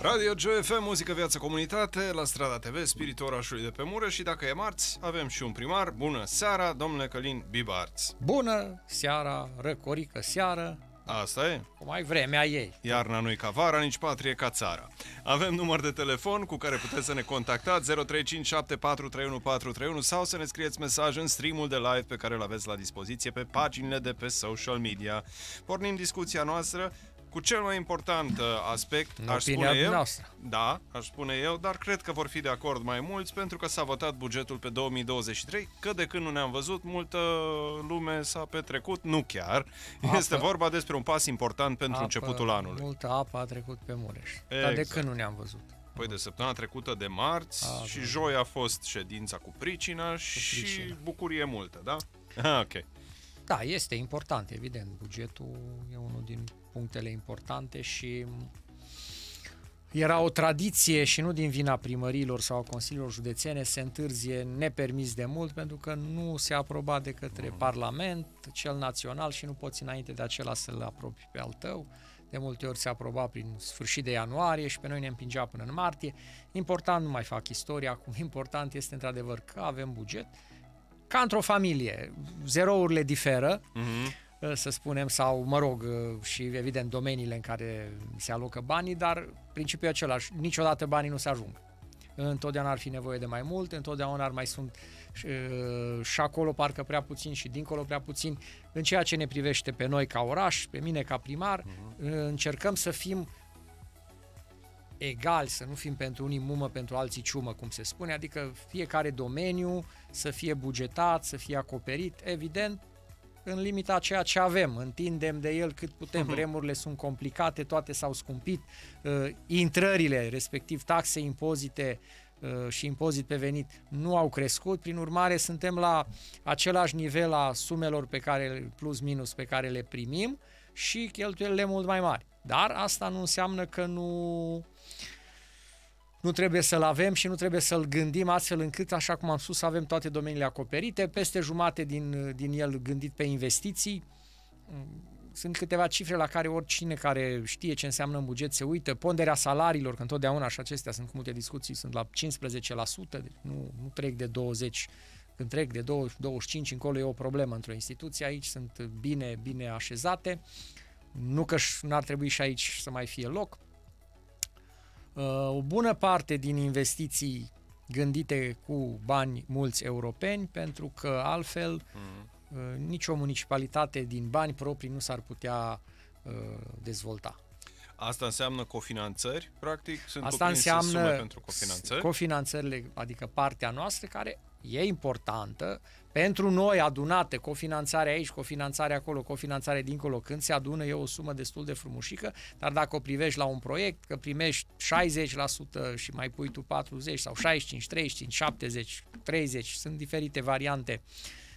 Radio GF, muzică, viață, comunitate, la Strada TV, spiritul orașului de pe Mureș și dacă e marți, avem și un primar. Bună seara, domnule Călin Bibarț. Bună seara, răcorică seară, Asta e. Cum mai vremea ei. Iarna nu-i ca vara, nici patrie ca țara. Avem număr de telefon cu care puteți să ne contactați 0357431431 sau să ne scrieți mesaj în streamul de live pe care îl aveți la dispoziție pe paginile de pe social media. Pornim discuția noastră cu cel mai important uh, aspect, În aș spune eu, noastră. da, aș spune eu, dar cred că vor fi de acord mai mulți pentru că s-a votat bugetul pe 2023, că de când nu ne-am văzut, multă lume s-a petrecut, nu chiar. Apă. Este vorba despre un pas important pentru apă, începutul anului. Multă apă a trecut pe Mureș, exact. dar de exact. când nu ne-am văzut. Păi de săptămâna trecută de marți a, și da. joi a fost ședința cu pricina, cu pricina. și bucurie multă, da? ok. Da, este important, evident. Bugetul e unul din punctele importante și era o tradiție și nu din vina primărilor sau a consiliilor județene se întârzie nepermis de mult pentru că nu se aproba de către mm Parlament, cel național și nu poți înainte de acela să-l apropi pe al tău. De multe ori se aproba prin sfârșit de ianuarie și pe noi ne împingea până în martie. Important, nu mai fac istoria acum, important este într-adevăr că avem buget. Ca într-o familie, zerourile diferă. Mm-hmm să spunem, sau, mă rog, uh, și evident domeniile în care se alocă banii, dar principiul același, niciodată banii nu se ajung. Întotdeauna ar fi nevoie de mai mult, întotdeauna ar mai sunt uh, și acolo parcă prea puțin și dincolo prea puțin. În ceea ce ne privește pe noi ca oraș, pe mine ca primar, uh-huh. încercăm să fim egali, să nu fim pentru unii mumă, pentru alții ciumă, cum se spune, adică fiecare domeniu să fie bugetat, să fie acoperit, evident, în limita ceea ce avem, întindem de el cât putem, mhm. vremurile sunt complicate, toate s-au scumpit, uh, intrările, respectiv taxe, impozite, uh, și impozit pe venit nu au crescut, prin urmare suntem la același nivel a sumelor pe care, plus minus pe care le primim și cheltuielile mult mai mari. Dar asta nu înseamnă că nu nu trebuie să-l avem și nu trebuie să-l gândim astfel încât, așa cum am spus, să avem toate domeniile acoperite, peste jumate din, din el gândit pe investiții. Sunt câteva cifre la care oricine care știe ce înseamnă în buget se uită. Ponderea salariilor, că întotdeauna și acestea sunt multe discuții, sunt la 15%, deci nu, nu trec de 20 când trec de 20, 25 încolo e o problemă într-o instituție, aici sunt bine, bine așezate, nu că n-ar trebui și aici să mai fie loc. Uh, o bună parte din investiții gândite cu bani mulți europeni, pentru că altfel mm. nicio municipalitate din bani proprii nu s-ar putea uh, dezvolta. Asta înseamnă cofinanțări, practic? Sunt Asta înseamnă sume pentru cofinanțări? cofinanțările, adică partea noastră, care e importantă, pentru noi adunate, cofinanțare aici, cofinanțare acolo, cofinanțare dincolo, când se adună e o sumă destul de frumușică, dar dacă o privești la un proiect, că primești 60% și mai pui tu 40 sau 65, 35, 70, 30, sunt diferite variante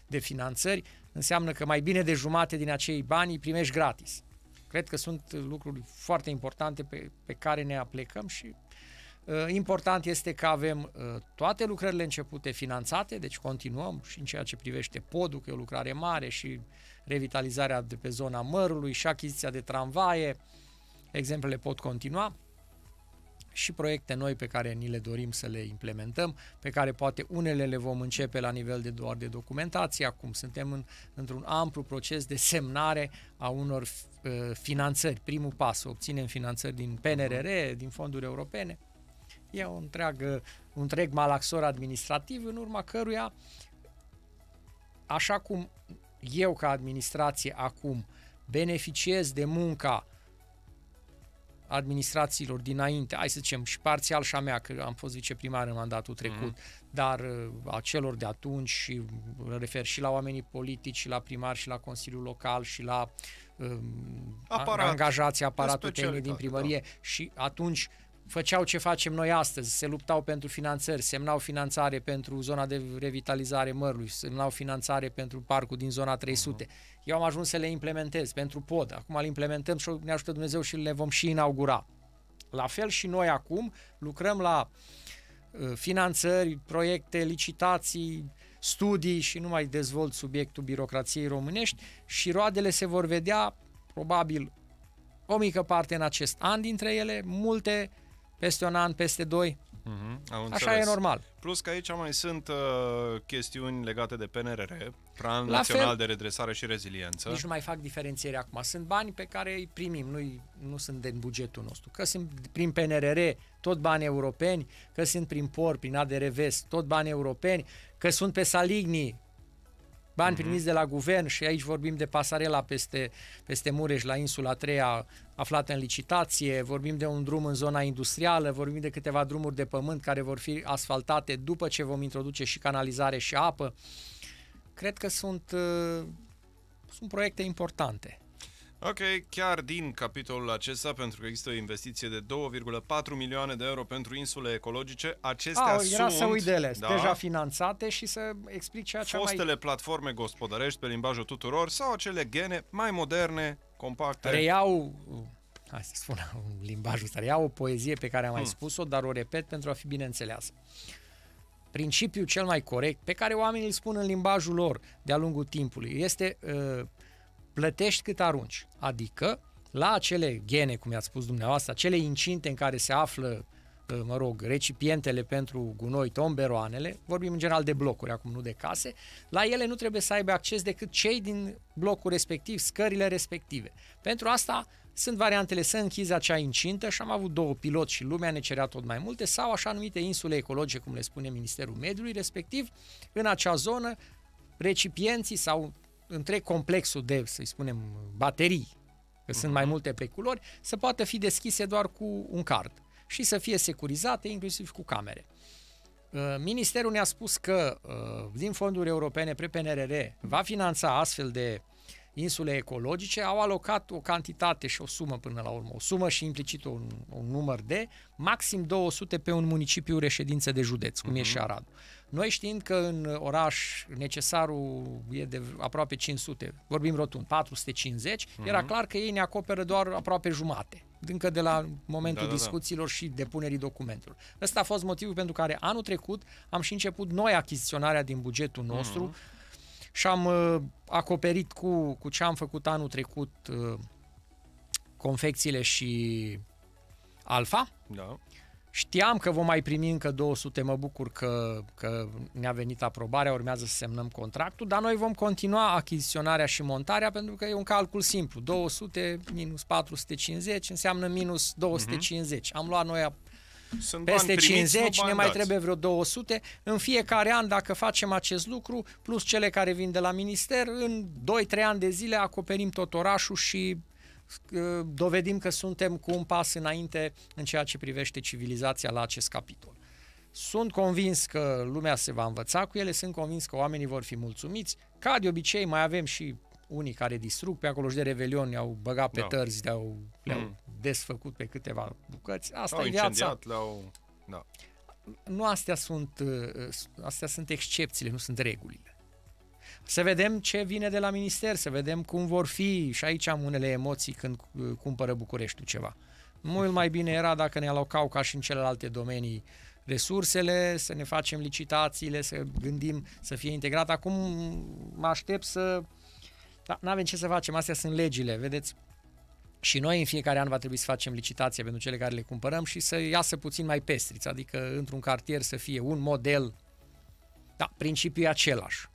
de finanțări, înseamnă că mai bine de jumate din acei bani îi primești gratis. Cred că sunt lucruri foarte importante pe, pe care ne aplecăm și Uh, important este că avem uh, toate lucrările începute finanțate, deci continuăm și în ceea ce privește podul, că e o lucrare mare și revitalizarea de pe zona mărului și achiziția de tramvaie. Exemplele pot continua și proiecte noi pe care ni le dorim să le implementăm, pe care poate unele le vom începe la nivel de doar de documentație, acum suntem în, într-un amplu proces de semnare a unor uh, finanțări, primul pas, obținem finanțări din PNRR, din fonduri europene, E o întreagă, un întreg malaxor administrativ în urma căruia, așa cum eu ca administrație acum beneficiez de munca administrațiilor dinainte, hai să zicem și parțial și a mea, că am fost viceprimar în mandatul mhm. trecut, mm-hmm. dar uh, a celor de atunci și refer și la oamenii politici, și la primar, și la Consiliul Local, și la um, Aparat. angajații aparatul tehnic din da. primărie da. și atunci făceau ce facem noi astăzi, se luptau pentru finanțări, semnau finanțare pentru zona de revitalizare mărului, semnau finanțare pentru parcul din zona 300. Uh-huh. Mhm. Eu am ajuns să le implementez pentru pod. Acum le implementăm și ne ajută Dumnezeu și le vom și inaugura. La fel și noi acum lucrăm la uh, finanțări, proiecte, licitații, studii și nu mai dezvolt subiectul birocrației românești și roadele se vor vedea probabil o mică parte în acest an dintre ele, multe peste un an, peste doi. Mm-hmm, Așa e normal. Plus că aici mai sunt uh, chestiuni legate de PNRR, Plan La Național fel, de Redresare și Reziliență. Nici nu mai fac diferențiere acum. Sunt bani pe care îi primim, nu, nu sunt din bugetul nostru. Că sunt prin PNRR tot bani europeni, că sunt prin POR, prin ADR Vest, tot bani europeni, că sunt pe Saligni, bani mhm. primiți de la guvern și aici vorbim de pasarela peste, peste Mureș la insula 3 aflată în licitație, vorbim de un drum în zona industrială, vorbim de câteva drumuri de pământ care vor fi asfaltate după ce vom introduce și canalizare și apă. Cred că sunt, uh, sunt proiecte importante. Ok, chiar din capitolul acesta, pentru că există o investiție de 2,4 milioane de euro pentru insule ecologice, acestea A, era sunt... să uit de ele, da, deja finanțate și să explic ceea ce Fostele mai... platforme gospodărești pe limbajul tuturor sau acele gene mai moderne, compacte. Reiau, hai să spun limbajul ăsta, reiau o poezie pe care am mai hmm. spus-o, dar o repet pentru a fi bine înțeleasă. Principiul cel mai corect, pe care oamenii îl spun în limbajul lor de-a lungul timpului, este... Uh, plătești cât arunci. Adică, la acele gene, cum i-ați spus dumneavoastră, acele incinte în care se află, uh, mă rog, recipientele pentru gunoi, tomberoanele, vorbim în general de blocuri, acum nu de case, la ele nu trebuie să aibă acces decât cei din blocul respectiv, scările respective. Pentru asta sunt variantele să închizi acea incintă și am avut două pilot și lumea ne cerea tot mai multe, sau așa numite insule ecologice, cum le spune Ministerul Mediului, respectiv în acea zonă recipienții sau întreg complexul de, să spunem, baterii, că sunt mai mhm. multe culori, să poată fi deschise doar cu un card și să fie securizate inclusiv cu camere. Uh, Ministerul ne-a spus că uh, din fonduri europene pre PNRR va finanța astfel de insule ecologice, au alocat o cantitate și o sumă până la urmă, o sumă și implicit un, un număr de maxim 200 pe un municipiu reședință de județ, cum uh-huh. e mhm. și Aradul. Noi știind că în oraș necesarul e de aproape 500, vorbim rotund, 450, uh-huh. Mhm. era clar că ei ne acoperă doar aproape jumate încă de la momentul da, da, da. discuțiilor da. și depunerii documentelor. Ăsta a fost motivul pentru care anul trecut am și început noi achiziționarea din bugetul mhm. nostru uh-huh. și am uh, acoperit cu, cu ce am făcut anul trecut uh, confecțiile și alfa. Da Știam că vom mai primi încă 200, mă bucur că, că ne-a venit aprobarea, urmează să semnăm contractul, dar noi vom continua achiziționarea și montarea pentru că e un calcul simplu. 200 minus 450 înseamnă minus 250. Mhm. Uh-huh. Am luat noi sunt peste primiți, 50, ne mai trebuie vreo 200. În fiecare an, dacă facem acest lucru, plus cele care vin de la minister, în 2-3 ani de zile acoperim tot orașul și dovedim că suntem cu un pas înainte în ceea ce privește civilizația la acest capitol. Sunt convins că lumea se va învăța cu ele, sunt convins că oamenii vor fi mulțumiți. Ca de obicei, mai avem și unii care distrug pe acolo și de Revelion i-au băgat pe da. tărzi, le-au, le mm. desfăcut pe câteva mm. bucăți. Asta au e viața. Le-au... Da. Nu astea sunt, ă, ă, astea sunt excepțiile, nu sunt regulile. Să vedem ce vine de la minister, să vedem cum vor fi și aici am unele emoții când uh, cumpără Bucureștiul ceva. Mult mai bine era dacă ne alocau ca și în celelalte domenii resursele, să ne facem licitațiile, să gândim să fie integrat. Acum mă aștept să... Da, nu avem ce să facem, astea sunt legile, vedeți? Și noi în fiecare an va trebui să facem licitație pentru cele care le cumpărăm și să iasă puțin mai pestriți, adică într-un cartier să fie un model, da, principiul e același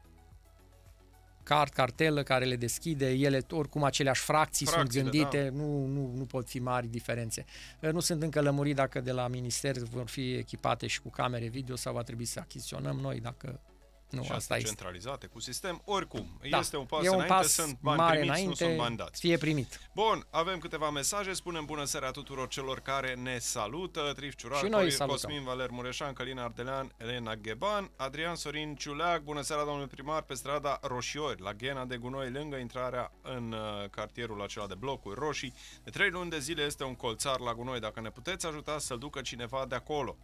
cart, cartelă care le deschide, ele oricum aceleași fracții Fracțiile, sunt gândite, da. nu, nu, nu pot fi mari diferențe. Ă, nu sunt încă lămurit dacă de la minister vor fi echipate și cu camere video sau va trebui să achiziționăm noi dacă nu, și asta este. centralizate cu sistem. Oricum, da, este un pas e un înainte, pas sunt bani mare primiți, înainte, nu sunt bani dați. Fie primit. Bun, avem câteva mesaje. Spunem bună seara tuturor celor care ne salută. Trif Ciurar, și noi Cosmin, salutăm. Valer Mureșan, Călina Ardelean, Elena Gheban, Adrian Sorin Ciuleag. Bună seara, domnul primar, pe strada Roșiori, la ghena de gunoi, lângă intrarea în uh, cartierul acela de blocuri roșii. De trei luni de zile este un colțar la gunoi. Dacă ne puteți ajuta să-l ducă cineva de acolo.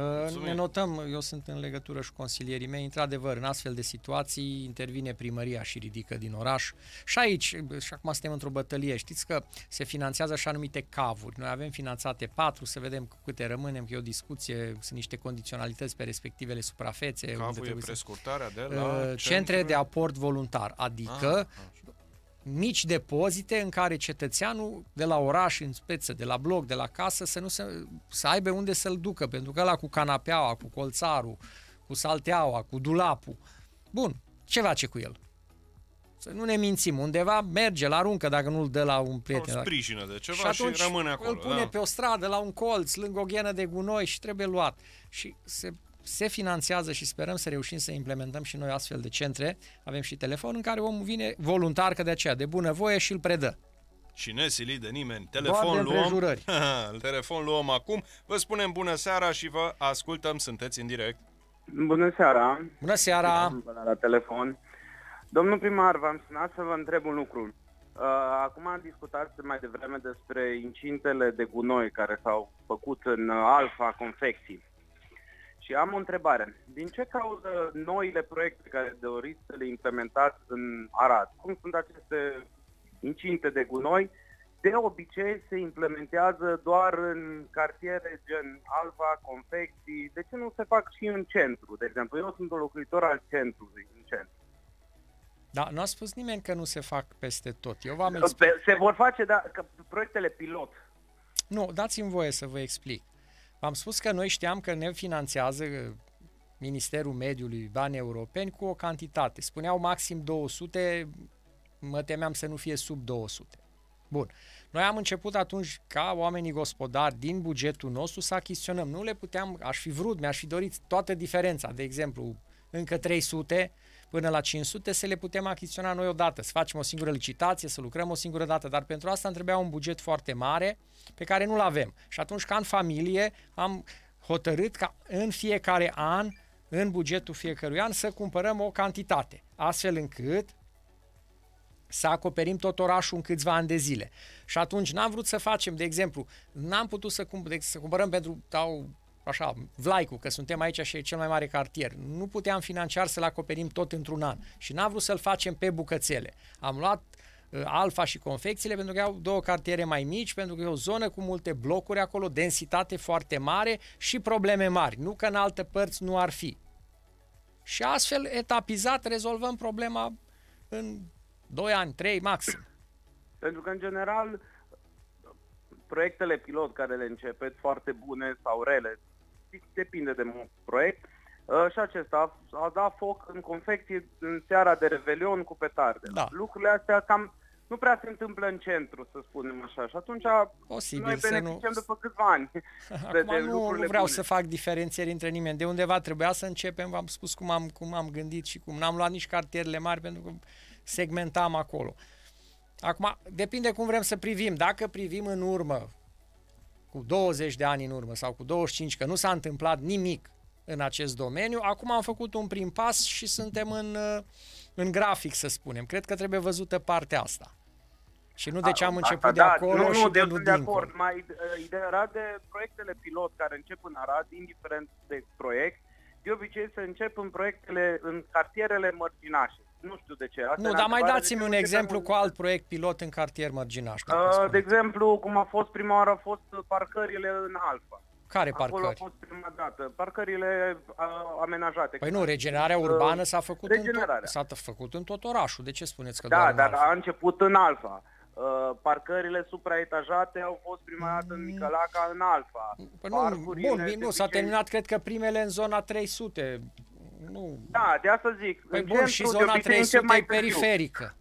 Mulțumim. Ne notăm, eu sunt în legătură și consilierii mei, într-adevăr, în astfel de situații intervine primăria și ridică din oraș. Și aici, și acum suntem într-o bătălie, știți că se finanțează așa anumite cavuri. Noi avem finanțate patru, să vedem câte rămânem, că e o discuție, sunt niște condiționalități pe respectivele suprafețe. Cavul e prescurtarea să... de la... Ă, centre, centre de aport voluntar, adică ah, mici depozite în care cetățeanul de la oraș în speță, de la bloc, de la casă, să, nu se, să aibă unde să-l ducă, pentru că la cu canapeaua, cu colțarul, cu salteaua, cu dulapul, bun, ce face cu el? Să nu ne mințim, undeva merge, la aruncă dacă nu-l dă la un prieten. O sprijină de ceva și, atunci și rămâne acolo. îl pune da. pe o stradă, la un colț, lângă o ghenă de gunoi și trebuie luat. Și se se finanțează și sperăm să reușim să implementăm și noi astfel de centre. Avem și telefon în care omul vine voluntar, că de aceea, de bunăvoie și îl predă. Și nesilit de nimeni. Telefon de luăm. telefon luăm acum. Vă spunem bună seara și vă ascultăm. Sunteți în direct. Bună seara. Bună seara. Bună la telefon. Domnul primar, v-am sunat să vă întreb un lucru. Uh, acum am discutat mai devreme despre incintele de gunoi care s-au făcut în Alfa Confecții. Și am o întrebare. Din ce cauză noile proiecte care doriți să le implementați în Arad? Cum sunt aceste incinte de gunoi? De obicei se implementează doar în cartiere gen Alva, Confecții. De ce nu se fac și în centru? De exemplu, eu sunt un locuitor al centrului, în centru. Da, nu a spus nimeni că nu se fac peste tot. Eu v-am Se vor face, dar proiectele pilot. Nu, dați-mi voie să vă explic. V-am spus că noi știam că ne finanțează uh, Ministerul Mediului bani europeni cu o cantitate. Spuneau maxim 200, mă temeam să nu fie sub 200. Bun. Noi am început atunci ca oamenii gospodari din bugetul nostru să achiziționăm. Nu le puteam, aș fi vrut, mi-aș fi dorit toată diferența. De exemplu, încă 300 până la 500 să le putem achiziționa noi odată, să facem o singură licitație, să lucrăm o singură dată, dar pentru asta îmi trebuia un buget foarte mare pe care nu-l avem. Și atunci, ca în familie, am hotărât ca în fiecare an, în bugetul fiecărui an, să cumpărăm o cantitate, astfel încât să acoperim tot orașul în câțiva ani de zile. Și atunci n-am vrut să facem, de exemplu, n-am putut să, cump- să cumpărăm pentru, dau așa, Vlaicu, că suntem aici și e cel mai mare cartier. Nu puteam financiar să-l acoperim tot într-un an și n-am vrut să-l facem pe bucățele. Am luat uh, Alfa și confecțiile pentru că au două cartiere mai mici, pentru că e o zonă cu multe blocuri acolo, densitate foarte mare și probleme mari. Nu că în alte părți nu ar fi. Și astfel, etapizat, rezolvăm problema în 2 ani, 3 maxim. Pentru că, în general, proiectele pilot care le începeți, foarte bune sau rele, depinde de un proiect. Uh, și acesta a, a dat foc în confecții în seara de Revelion cu petarde. Da. Lucrurile astea cam nu prea se întâmplă în centru, să spunem așa. Și atunci Posibil, noi beneficiem nu... după câțiva ani. Acum nu, nu vreau bune. să fac diferențieri între nimeni. De undeva trebuia să începem, v-am spus cum am, cum am gândit și cum n-am luat nici cartierele mari pentru că segmentam acolo. Acum, depinde cum vrem să privim. Dacă privim în urmă cu 20 de ani în urmă sau cu 25, că nu s-a întâmplat nimic în acest domeniu. Acum am făcut un prim pas și suntem în, uh, în grafic, să spunem. Cred că trebuie văzută partea asta. Și nu de ce am început a, da, de acolo nu, și de, nu de acord. Mai, uh, ideea era de proiectele pilot care încep în Arad, indiferent de proiect, de obicei se încep în proiectele, în cartierele mărginașe. Nu știu de ce. Asta nu, dar mai dați-mi un exemplu cu alt proiect pilot în cartier mărginaș. Uh, de exemplu, cum a fost prima oară, au fost parcările în Alfa. Care parcări? Acolo a fost prima dată. Parcările uh, amenajate. Păi nu, regenerarea uh, urbană s-a făcut, în tot, s-a făcut în tot orașul. De ce spuneți că da, doar dar a început în Alfa. Uh, parcările supraetajate au fost prima dată în Micălaca, în Alfa. Păi nu, bun, nu, s-a terminat, cred că primele în zona 300. Nu. Da, de asta zic. Păi în bun, centru, și zona 300 mai e periferică.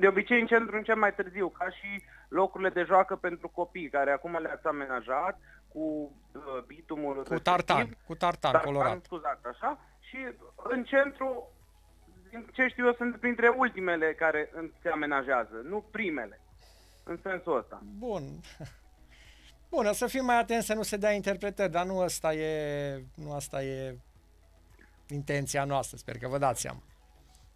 De obicei în centru în ce mai târziu, ca și locurile de joacă pentru copii, care acum le-ați amenajat cu uh, bitumul. Cu tartan, cu tartan, tartan da, colorat. Scuzați, așa. Și în centru din ce știu eu, sunt printre ultimele care se amenajează, nu primele, în sensul ăsta. Bun. Bun, o să fim mai atenți să nu se dea interpretări, dar nu asta e, nu asta e intenția noastră, sper că vă dați seama.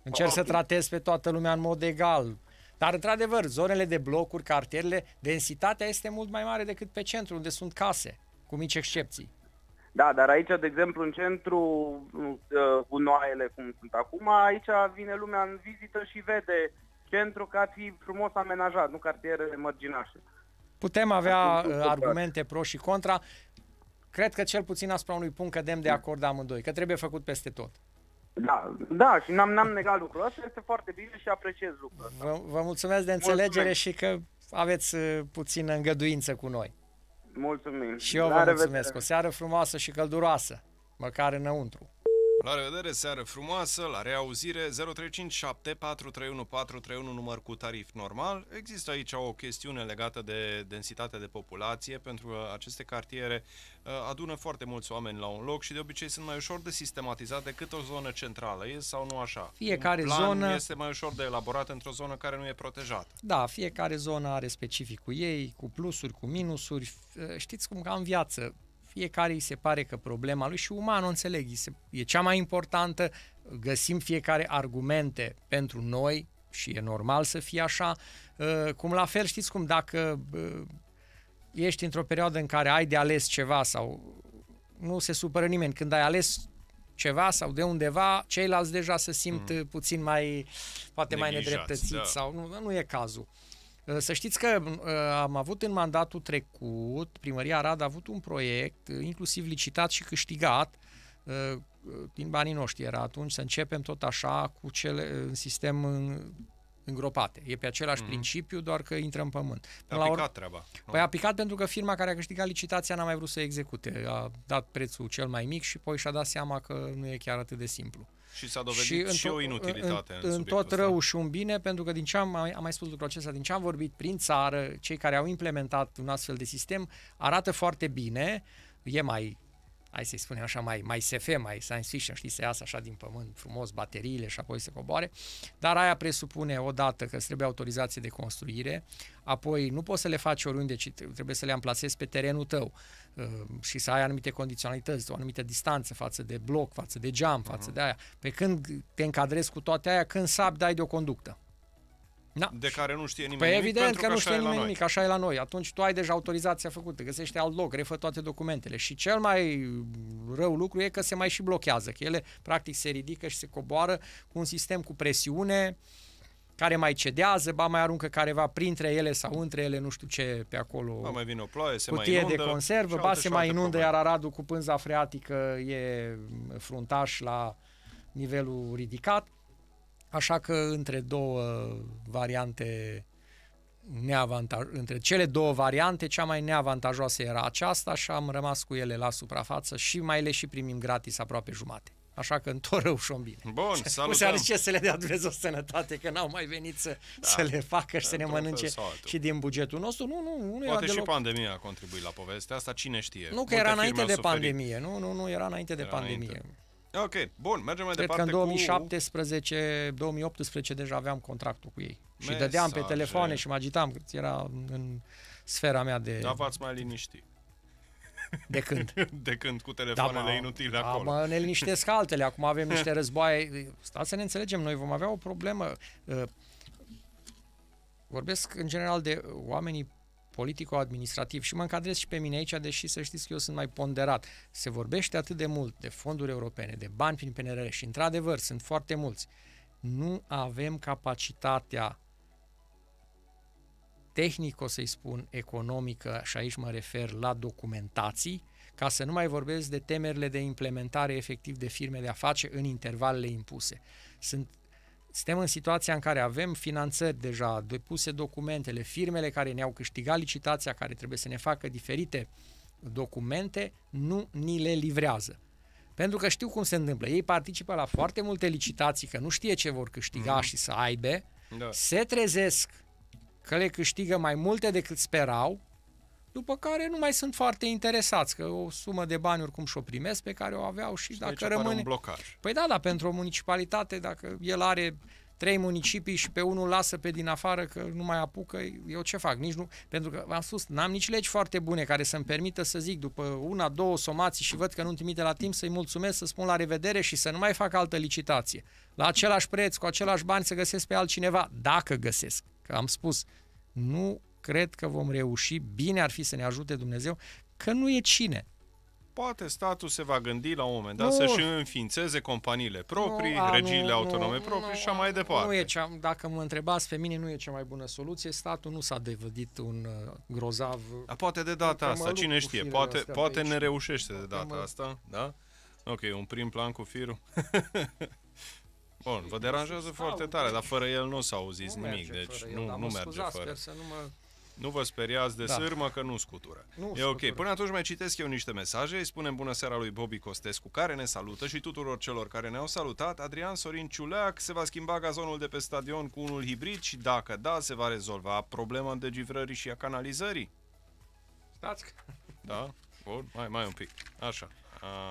Încerc okay. să tratez pe toată lumea în mod egal. Dar, într-adevăr, zonele de blocuri, cartierele, densitatea este mult mai mare decât pe centru, unde sunt case, cu mici excepții. Da, dar aici, de exemplu, în centru, cu ă, noaiele cum sunt acum, aici vine lumea în vizită și vede centru ca fi frumos amenajat, nu cartierele mărginașe. Putem avea ă, argumente pro și contra. Cred că cel puțin asupra unui punct cădem de acord amândoi, că trebuie făcut peste tot. Da, da, și n-am, n-am negat lucrul ăsta, este foarte bine și apreciez lucrul ăsta. Vă, vă mulțumesc de înțelegere mulțumesc. și că aveți ă, puțină îngăduință cu noi. Mulțumim. Și eu vă La mulțumesc. O seară frumoasă și călduroasă, măcar înăuntru. La revedere, seară frumoasă, la reauzire 0357431431 număr cu tarif normal. Există aici o chestiune legată de densitatea de populație, pentru că aceste cartiere uh, adună foarte mulți oameni la un loc și de obicei sunt mai ușor de sistematizat decât o zonă centrală, e sau nu așa? Fiecare un plan zonă este mai ușor de elaborat într-o zonă care nu e protejată. Da, fiecare zonă are specificul ei, cu plusuri, cu minusuri. Uh, știți cum ca în viață, fiecare îi se pare că problema lui și uman, o înțeleg, se, e cea mai importantă, găsim fiecare argumente pentru noi și e normal să fie așa, uh, cum la fel știți cum dacă uh, ești într-o perioadă în care ai de ales ceva sau nu se supără nimeni când ai ales ceva sau de undeva, ceilalți deja se simt mm. Uh, puțin mai, poate Neglijați, mai nedreptățiți da. sau nu, nu e cazul. Uh, să știți că uh, am avut în mandatul trecut, primăria Arad a avut un proiect, uh, inclusiv licitat și câștigat, din banii noștri era atunci, să începem tot așa cu cele, în sistem îngropate. E pe același mm-hmm. principiu, doar că intră în pământ. a la picat or... treaba. Nu? Păi a picat pentru că firma care a câștigat licitația n-a mai vrut să execute. A dat prețul cel mai mic și poi și-a dat seama că nu e chiar atât de simplu. Și s-a dovedit și, și o inutilitate în, în, în tot rău ăsta. și un bine, pentru că din ce am, am mai spus lucrul acesta, din ce am vorbit prin țară, cei care au implementat un astfel de sistem arată foarte bine, e mai hai să-i spunem așa, mai, mai SF, mai science fiction, știi, să iasă așa din pământ frumos bateriile și apoi să coboare, dar aia presupune odată că trebuie autorizație de construire, apoi nu poți să le faci oriunde, ci trebuie să le amplasezi pe terenul tău uh, și să ai anumite condiționalități, o anumită distanță față de bloc, față de geam, față uh-huh. de aia. Pe când te încadrezi cu toate aia, când sap, dai de o conductă da. de care nu știe nimeni păi nimic. evident că, că nu știe nimeni nimic, așa e la noi. Atunci tu ai deja autorizația făcută, găsește alt loc, refă toate documentele. Și cel mai rău lucru e că se mai și blochează, că ele practic se ridică și se coboară cu un sistem cu presiune care mai cedează, ba mai aruncă careva printre ele sau între ele, nu știu ce pe acolo. Ba mai vine o ploaie, se cutie mai inundă, de conservă, ba se mai inundă, probleme. iar Aradul cu pânza freatică e fruntaș la nivelul ridicat. Așa că între două variante neavantaj- între cele două variante, cea mai neavantajoasă era aceasta și am rămas cu ele la suprafață și mai le și primim gratis aproape jumate. Așa că în tot rău și bine. Bun, salutăm. Cu seară ce să le dea Dumnezeu sănătate, că n-au mai venit să, da, să le facă și să ne mănânce și din bugetul nostru. Nu, nu, nu Poate era deloc... și pandemia a contribuit la povestea asta, cine știe. Nu, că Multe era înainte de suferit. pandemie. Nu, nu, nu, era înainte era de pandemie. Înainte. Ok, bun, mergem mai Cred departe că în 2017, cu... 2018 deja aveam contractul cu ei. Mesaje. Și dădeam pe telefoane și mă agitam, că era în sfera mea de... Da, v-ați mai liniștit. De când? De când cu telefoanele da, mă, inutile da, acolo. Mă, ne liniștesc altele, acum avem niște războaie. Stați să ne înțelegem, noi vom avea o problemă. Ă, vorbesc în general de oamenii politico-administrativ și mă încadrez și pe mine aici, deși să știți că eu sunt mai ponderat. Se vorbește atât de mult de fonduri europene, de bani prin PNRR și într-adevăr sunt foarte mulți. Nu avem capacitatea tehnică, să-i spun, economică, și aici mă refer la documentații, ca să nu mai vorbesc de temerile de implementare efectiv de firme de afaceri în intervalele impuse. Sunt suntem în situația în care avem finanțări deja, depuse documentele, firmele care ne-au câștigat licitația, care trebuie să ne facă diferite documente, nu ni le livrează. Pentru că știu cum se întâmplă. Ei participă la foarte multe licitații, că nu știe ce vor câștiga mm-hmm. și să aibă. Da. Se trezesc că le câștigă mai multe decât sperau după care nu mai sunt foarte interesați, că o sumă de bani oricum și-o primesc pe care o aveau și, și deci dacă rămâne... Un blocaj. Păi da, da, pentru o municipalitate, dacă el are trei municipii și pe unul lasă pe din afară că nu mai apucă, eu ce fac? Nici nu, pentru că v-am spus, n-am nici legi foarte bune care să-mi permită să zic după una, două somații și văd că nu-mi trimite la timp să-i mulțumesc, să spun la revedere și să nu mai fac altă licitație. La același preț, cu același bani să găsesc pe altcineva, dacă găsesc. Că am spus, nu cred că vom reuși, bine ar fi să ne ajute Dumnezeu, că nu e cine. Poate statul se va gândi la un moment dat să-și înființeze companiile proprii, nu, a, regiile nu, autonome nu, proprii nu, și așa mai departe. Nu e cea, dacă mă întrebați pe mine, nu e cea mai bună soluție. Statul nu s-a devădit un uh, grozav... A poate de data asta, cine știe, poate, poate ne reușește de data mă... asta, da? Ok, un prim plan cu firul. Bun, vă deranjează foarte tare, dar fără el nu s-a auzit nimic, deci nu, nu merge fără. Scuzați, fără. Sper să nu mă nu vă speriați de da. sârmă că nu scutură. Nu e scutură. ok. Până atunci mai citesc eu niște mesaje, îi spunem bună seara lui Bobby Costescu, care ne salută și tuturor celor care ne-au salutat. Adrian Sorin Ciuleac, se va schimba gazonul de pe stadion cu unul hibrid și dacă da, se va rezolva problema degivrării și a canalizării? Stați Da? Bun, mai, mai un pic. Așa.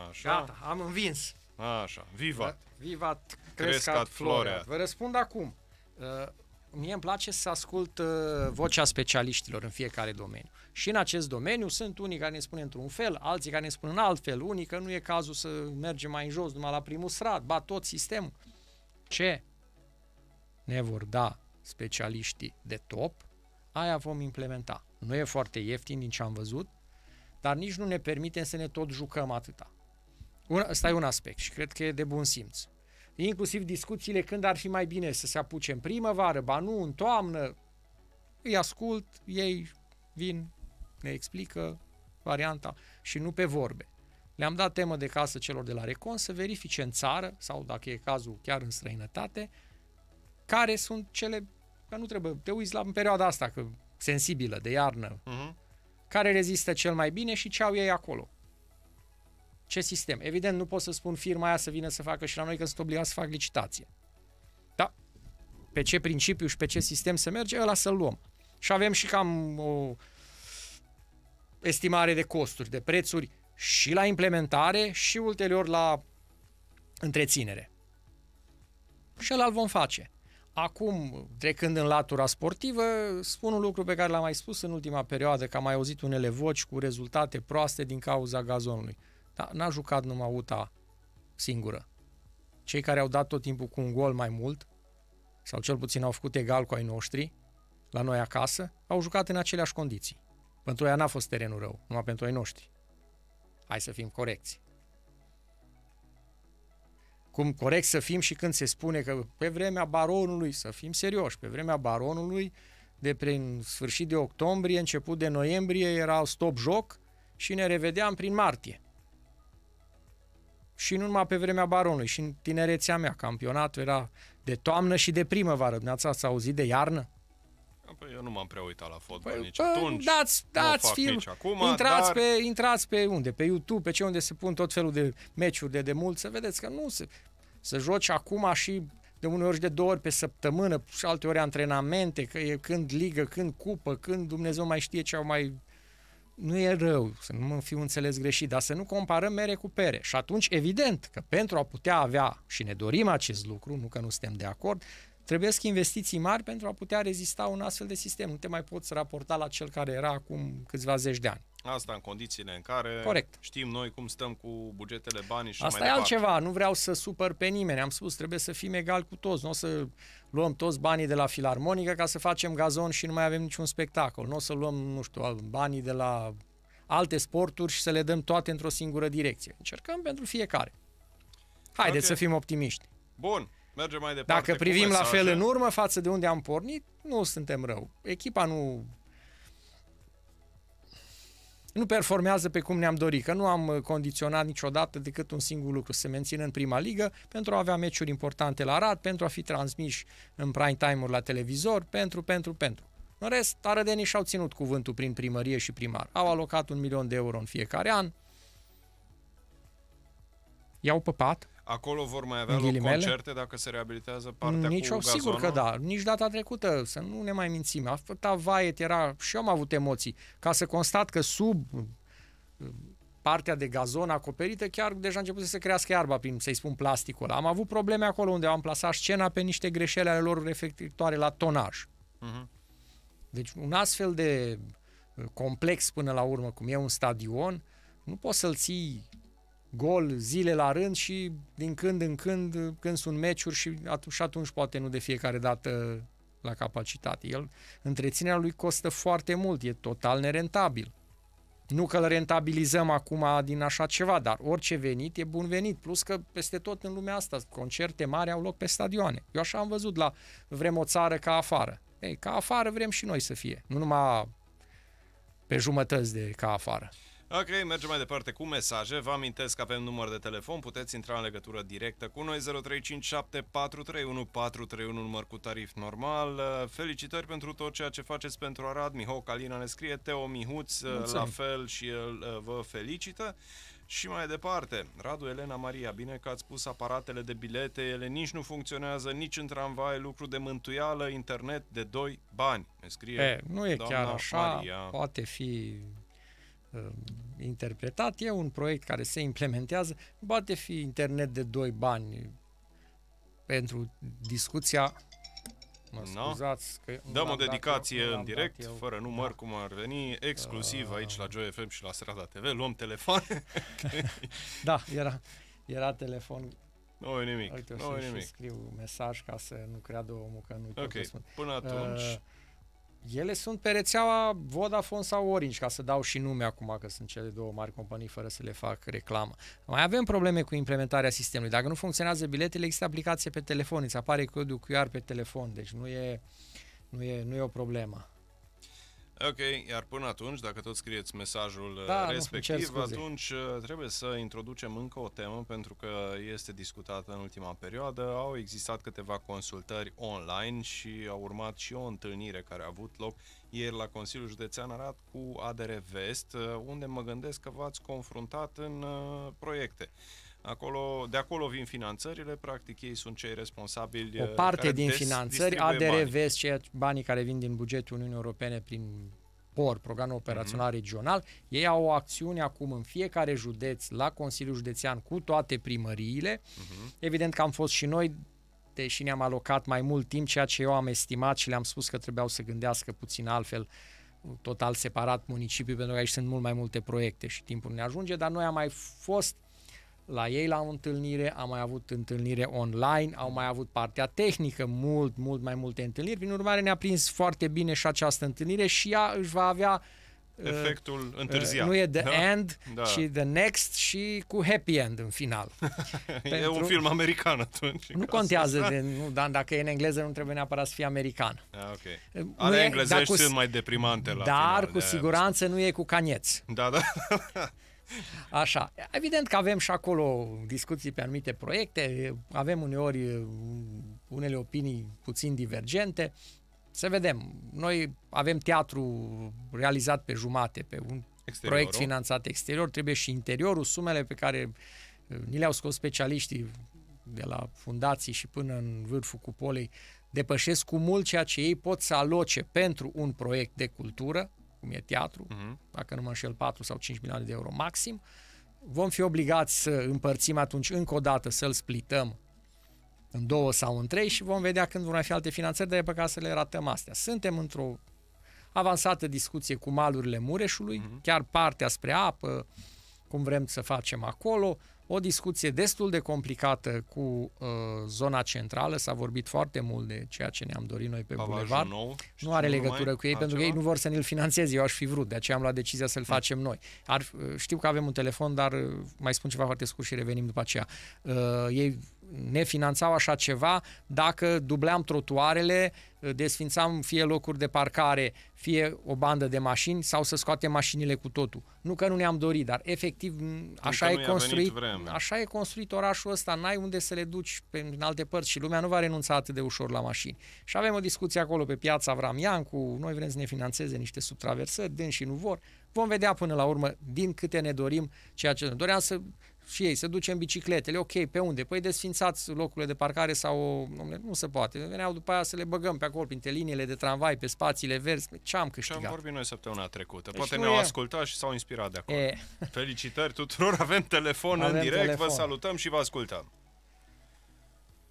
Așa. Gata, am învins. Așa, vivat. Vivat, crescat, crescat florea. Vă răspund acum. Uh, mie îmi place să ascult uh, vocea specialiștilor în fiecare domeniu. Și în acest domeniu sunt unii care ne spun într-un fel, alții care ne spun în alt fel, unii că nu e cazul să mergem mai în jos, numai la primul strat, ba tot sistemul. Ce ne vor da specialiștii de top, aia vom implementa. Nu e foarte ieftin din ce am văzut, dar nici nu ne permite să ne tot jucăm atâta. Un, asta e un aspect și cred că e de bun simț inclusiv discuțiile când ar fi mai bine să se apuce în primăvară, ba nu, în toamnă. Îi ascult, ei vin, ne explică varianta și nu pe vorbe. Le-am dat temă de casă celor de la Recon să verifice în țară, sau dacă e cazul chiar în străinătate, care sunt cele, că nu trebuie, te uiți la în perioada asta, că sensibilă, de iarnă, uh-huh. care rezistă cel mai bine și ce au ei acolo ce sistem. Evident, nu pot să spun firma aia să vină să facă și la noi că sunt obligați să fac licitație. Da, pe ce principiu și pe ce sistem se merge, ăla să-l luăm. Și avem și cam o estimare de costuri, de prețuri și la implementare și ulterior la întreținere. Și ăla vom face. Acum, trecând în latura sportivă, spun un lucru pe care l-am mai spus în ultima perioadă, că am mai auzit unele voci cu rezultate proaste din cauza gazonului. Da, n-a jucat numai UTA singură. Cei care au dat tot timpul cu un gol mai mult, sau cel puțin au făcut egal cu ai noștri, la noi acasă, au jucat în aceleași condiții. Pentru ea n-a fost terenul rău, numai pentru ai noștri. Hai să fim corecți. Cum corect să fim și când se spune că pe vremea baronului, să fim serioși, pe vremea baronului, de prin sfârșit de octombrie, început de noiembrie, erau stop joc și ne revedeam prin martie și nu numai pe vremea baronului, și în tinerețea mea. Campionatul era de toamnă și de primăvară. Dumneavoastră ați auzit de iarnă? Păi eu nu m-am prea uitat la fotbal păi, nici păi, atunci. Dați, dați film. acum, intrați, dar... pe, intrați pe unde? Pe YouTube, pe ce unde se pun tot felul de meciuri de demult, să vedeți că nu se... Să joci acum și de uneori și de două ori pe săptămână și alte ori antrenamente, că e când ligă, când cupă, când Dumnezeu mai știe ce au mai nu e rău, să nu mă fiu înțeles greșit, dar să nu comparăm mere cu pere. Și atunci, evident, că pentru a putea avea, și ne dorim acest lucru, nu că nu suntem de acord, Trebuie să investiții mari pentru a putea rezista un astfel de sistem. Nu te mai poți raporta la cel care era acum câțiva zeci de ani. Asta în condițiile în care Corect. știm noi cum stăm cu bugetele, banii și Asta mai e departe. altceva, nu vreau să supăr pe nimeni, am spus, trebuie să fim egal cu toți, nu o să luăm toți banii de la filarmonică ca să facem gazon și nu mai avem niciun spectacol, nu o să luăm, nu știu, banii de la alte sporturi și să le dăm toate într-o singură direcție. Încercăm pentru fiecare. Haideți okay. să fim optimiști. Bun, Mergem mai departe. Dacă privim la fel în urmă față de unde am pornit, nu suntem rău. Echipa nu nu performează pe cum ne-am dorit, că nu am uh, condiționat niciodată decât un singur lucru, să se mențină în prima ligă pentru a avea meciuri importante la rad, pentru a fi transmiși în prime time-uri la televizor, pentru, pentru, pentru. În rest, arădenii și-au ținut cuvântul prin primărie și primar. Au alocat un milion de euro în fiecare an, i-au păpat, Acolo vor mai avea loc concerte dacă se reabilitează partea Nici cu o, Sigur că da. Nici data trecută, să nu ne mai mințim. A fost vaiet, era... Și eu am avut emoții. Ca să constat că sub uh, partea de gazon acoperită, chiar deja a început să se crească iarba prin, să-i spun, plasticul. Am avut probleme acolo unde am plasat scena pe niște greșeli ale lor reflectoare la tonaj. Uh-huh. Deci un astfel de uh, complex până la urmă, cum e un stadion, nu poți să-l ții gol zile la rând și din când în când, când sunt meciuri și atunci, și atunci poate nu de fiecare dată la capacitate. El, întreținerea lui costă foarte mult, e total nerentabil. Nu că îl rentabilizăm acum din așa ceva, dar orice venit e bun venit, plus că peste tot în lumea asta concerte mari au loc pe stadioane. Eu așa am văzut la vrem o țară ca afară. Ei, ca afară vrem și noi să fie, nu numai pe jumătăți de ca afară. Ok, mergem mai departe cu mesaje. Vă amintesc că avem număr de telefon, puteți intra în legătură directă cu noi 0357431431, număr cu tarif normal. Felicitări pentru tot ceea ce faceți pentru Arad. Miho Calina ne scrie, Teo Mihuț Mulțumim. la fel și el uh, vă felicită. Și mai departe, Radu Elena Maria, bine că ați pus aparatele de bilete, ele nici nu funcționează, nici în tramvai, lucru de mântuială, internet de 2 bani, ne scrie e, Nu e chiar așa, Maria. poate fi Um, interpretat, e un proiect care se implementează, poate fi internet de doi bani pentru discuția Mă da. scuzați că Dăm o dedicație dat, în direct, eu. fără număr, da. cum ar veni, exclusiv uh, aici la Joy FM și la Serata TV. Luăm telefon. da, era, era telefon. Nu e nimic. nu e nimic. scriu mesaj ca să nu creadă omul că nu okay. Până atunci... Uh, ele sunt pe rețeaua Vodafone sau Orange, ca să dau și nume acum, că sunt cele două mari companii fără să le fac reclamă. Mai avem probleme cu implementarea sistemului. Dacă nu funcționează biletele, există aplicație pe telefon, îți apare codul QR pe telefon, deci nu e, nu e, nu e o problemă. Ok, iar până atunci, dacă tot scrieți mesajul da, uh, respectiv, nu, atunci uh, trebuie să introducem încă o temă pentru că este discutată în ultima perioadă. Au existat câteva consultări online și a urmat și o întâlnire care a avut loc ieri la Consiliul Județean Arad cu ADR Vest, uh, unde mă gândesc că v-ați confruntat în proiecte. Acolo, de acolo vin finanțările, practic ei sunt cei responsabili. O uh, parte din finanțări, ADR Vest, ceea banii care vin din bugetul Uniunii Europene prin POR, Programul mhm. Operațional mm-hmm. Regional, ei au o acțiune acum în fiecare județ, la Consiliul Județean, cu toate primăriile. Mm-hmm. Evident că am fost și noi, deși ne-am alocat mai mult timp, ceea ce eu am estimat și le-am spus că trebuiau să gândească puțin altfel total separat municipiul pentru că aici sunt mult mai multe proiecte și timpul ne ajunge, dar noi am mai fost la ei la o întâlnire, am mai avut întâlnire online, au mai avut partea tehnică, mult, mult mai multe întâlniri. Prin urmare, ne-a prins foarte bine și această întâlnire și ea își va avea uh, efectul uh, întârziat. Uh, nu e the da? end, da. ci the next și cu happy end în final. e Pentru... un film american atunci. Nu contează, de, nu, dar dacă e în engleză nu trebuie neapărat să fie american. A, ah, ok. Uh, Ale nu e, englezești cu, sunt mai deprimante la Dar final, cu siguranță nu e cu canieți. Da, da. Așa. Evident că avem și acolo discuții pe anumite proiecte, avem uneori uh, unele opinii puțin divergente. Să vedem. Noi avem teatru realizat pe jumate, pe un Exteriorul. proiect finanțat exterior, trebuie și interiorul, sumele pe care uh, ni le-au scos specialiștii de la fundații și până în vârful cupolei depășesc cu mult ceea ce ei pot să aloce pentru un proiect de cultură, cum e teatru, uh-huh. dacă nu mă înșel 4 sau 5 milioane de euro maxim, vom fi obligați să împărțim atunci încă o dată, să-l splităm în două sau în trei și vom vedea când vor mai fi alte finanțări, dar e păcat să le ratăm astea. Suntem într-o avansată discuție cu malurile Mureșului, uh-huh. chiar partea spre apă, cum vrem să facem acolo, o discuție destul de complicată cu uh, zona centrală, s-a vorbit foarte mult de ceea ce ne-am dorit noi pe Pavajul bulevard. Nou, nu are legătură cu ei, altceva? pentru că ei nu vor să ne-l financeze, eu aș fi vrut, de aceea am luat decizia să-l mm. facem noi. Ar, uh, știu că avem un telefon, dar uh, mai spun ceva foarte scurt și revenim după aceea. Uh, ei ne finanțau așa ceva dacă dubleam trotuarele, uh, desfințam fie locuri de parcare, fie o bandă de mașini sau să scoatem mașinile cu totul. Nu că nu ne-am dorit, dar efectiv așa e, construit, așa e construit orașul ăsta, n-ai unde să le duci pe, în alte părți și lumea nu va renunța atât de ușor la mașini. Și avem o discuție acolo pe piața Vramian cu noi vrem să ne finanțeze niște subtraversări, dâns și nu vor. Vom vedea până la urmă din câte ne dorim ceea ce ne doream să și ei se duce în bicicletele, ok, pe unde? Păi desfințați locurile de parcare sau, domnule, nu se poate. Veneau după aia să le băgăm pe acolo, printre liniile de tramvai, pe spațiile verzi. Păi Ce am câștigat? Ce am vorbit noi săptămâna trecută. Deci poate deci ne-au e. ascultat și s-au inspirat de acolo. E. Felicitări tuturor, avem telefon avem în direct, telefon. vă salutăm și vă ascultăm.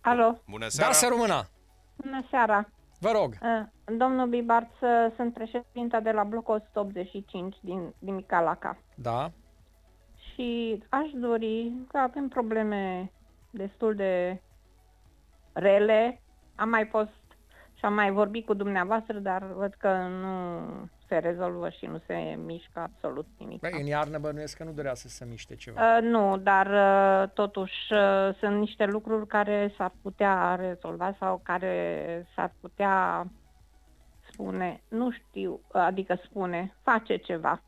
Alo. Bună da, seara. Da, să română. Bună seara. Vă rog. Uh, domnul Bibarț, uh, sunt președinta de la bloc 185 din, din Micalaca. Da și aș dori că avem probleme destul de rele. Am mai fost și am mai vorbit cu dumneavoastră, dar văd că nu se rezolvă și nu se mișcă absolut nimic. Bă, în iarnă bănuiesc că nu dorea să se miște ceva. Uh, nu, dar uh, totuși uh, sunt niște lucruri care s-ar putea rezolva sau care s-ar putea spune, nu știu, adică spune, face ceva.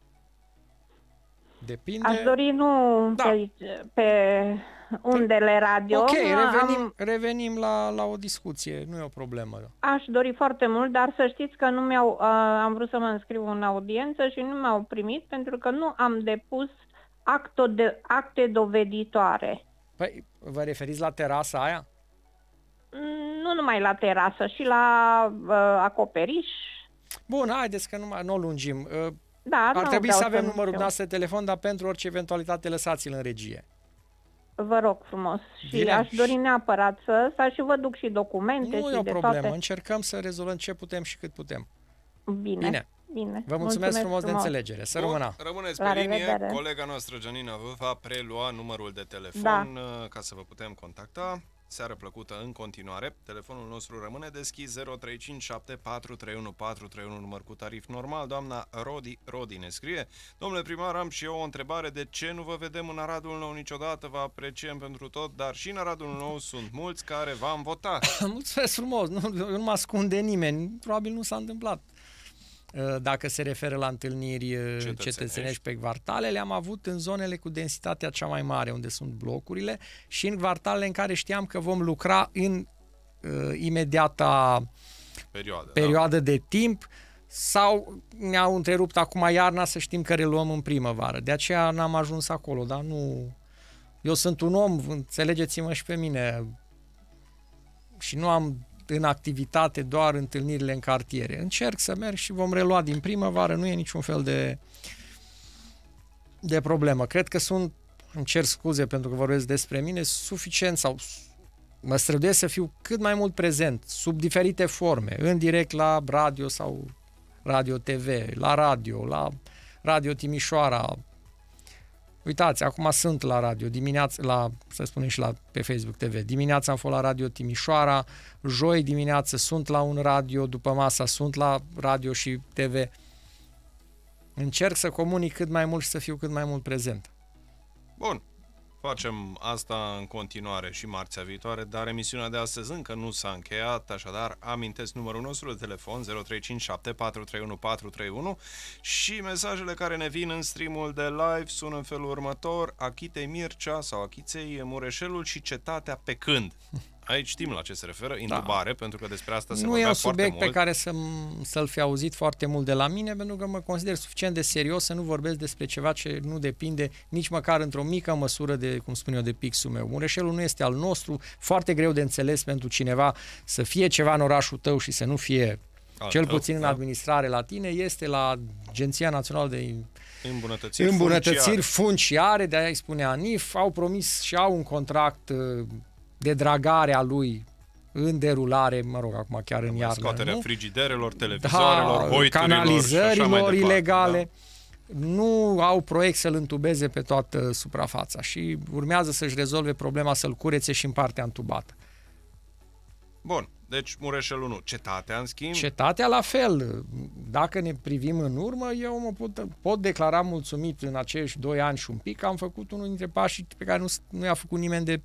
Depinde... Aș dori nu da. pe, pe undele radio. Ok, revenim, am... revenim la, la o discuție, nu e o problemă. Aș dori foarte mult, dar să știți că nu mi-au, uh, am vrut să mă înscriu în audiență și nu mi-au primit pentru că nu am depus acto de, acte doveditoare. Păi, vă referiți la terasa aia? Mm, nu numai la terasă, și la uh, acoperiș. Bun, haideți că nu, nu o lungim. Uh, da, Ar trebui să avem numărul dumneavoastră de telefon, dar pentru orice eventualitate lăsați-l în regie. Vă rog frumos. Și Bine. aș dori neapărat să, să și vă duc și documente. Nu și e o de problemă. Toate. Încercăm să rezolvăm ce putem și cât putem. Bine. Bine. Bine. Vă mulțumesc, mulțumesc frumos, frumos de înțelegere. Să rămână. Rămâneți pe linie. Revedere. Colega noastră, Janina, vă va prelua numărul de telefon da. Uh, ca să vă putem contacta. Seară plăcută în continuare. Telefonul nostru rămâne deschis 0357431431 număr cu tarif normal. Doamna Rodi, Rodi ne scrie. Domnule primar, am și eu o întrebare. De ce nu vă vedem în Aradul Nou niciodată? Vă apreciem pentru tot, dar și în Aradul Nou sunt mulți care v-am votat. Mulțumesc frumos. Nu, nu mă ascunde nimeni. Probabil nu s-a întâmplat. Uh, dacă se referă la întâlniri uh, cetățenești. cetățenești pe quartale, le-am avut în zonele cu densitatea cea mai mare, unde sunt blocurile, și în quartalele în care știam că vom lucra în uh, imediata perioadă, da. perioadă da. de timp sau ne-au întrerupt acum iarna să știm că reluăm în primăvară. De aceea n-am ajuns acolo, dar nu... Eu sunt un om, înțelegeți-mă și pe mine, și nu am în activitate doar întâlnirile în cartiere. Încerc să merg și vom relua din primăvară, nu e niciun fel de, de problemă. Cred că sunt, îmi cer scuze pentru că vorbesc despre mine, suficient sau mă străduiesc să fiu cât mai mult prezent, sub diferite forme, în direct la radio sau radio TV, la radio, la Radio Timișoara, Uitați, acum sunt la radio, dimineața, la, să spunem și la, pe Facebook TV, dimineața am fost la Radio Timișoara, joi dimineață sunt la un radio, după masa sunt la radio și TV. Încerc să comunic cât mai mult și să fiu cât mai mult prezent. Bun, Facem asta în continuare și marțea viitoare, dar emisiunea de astăzi încă nu s-a încheiat, așadar amintesc numărul nostru de telefon 0357431431 și mesajele care ne vin în streamul de live sunt în felul următor, Achitei Mircea sau Achitei Mureșelul și cetatea pe când. Aici știm la ce se referă, intubare, da. pentru că despre asta se Nu e un subiect mult. pe care să, să-l fi auzit foarte mult de la mine, pentru că mă consider suficient de serios să nu vorbesc despre ceva ce nu depinde nici măcar într-o mică măsură de, cum spun eu, de pixul meu. Mureșelul nu este al nostru, foarte greu de înțeles pentru cineva să fie ceva în orașul tău și să nu fie al cel tău, puțin da. în administrare la tine, este la Agenția Națională de Îmbunătățiri, îmbunătățiri funciare. funciare, de aia îi spune ANIF, au promis și au un contract uh, de dragare a lui în derulare, mă rog, acum chiar în iarnă. Scoaterea nu? frigiderelor, da, televizoarelor, da, hoiturilor canalizărilor ilegale. Da. Nu au proiect să-l întubeze pe toată suprafața și urmează să-și rezolve problema să-l curețe și în partea întubată. Bun, deci Mureșelul 1. Cetatea, în schimb? Cetatea la fel. Dacă ne privim în urmă, eu mă pot, pot declara mulțumit în acești doi ani și un pic că am făcut unul dintre pașii pe care nu, nu i-a făcut nimeni de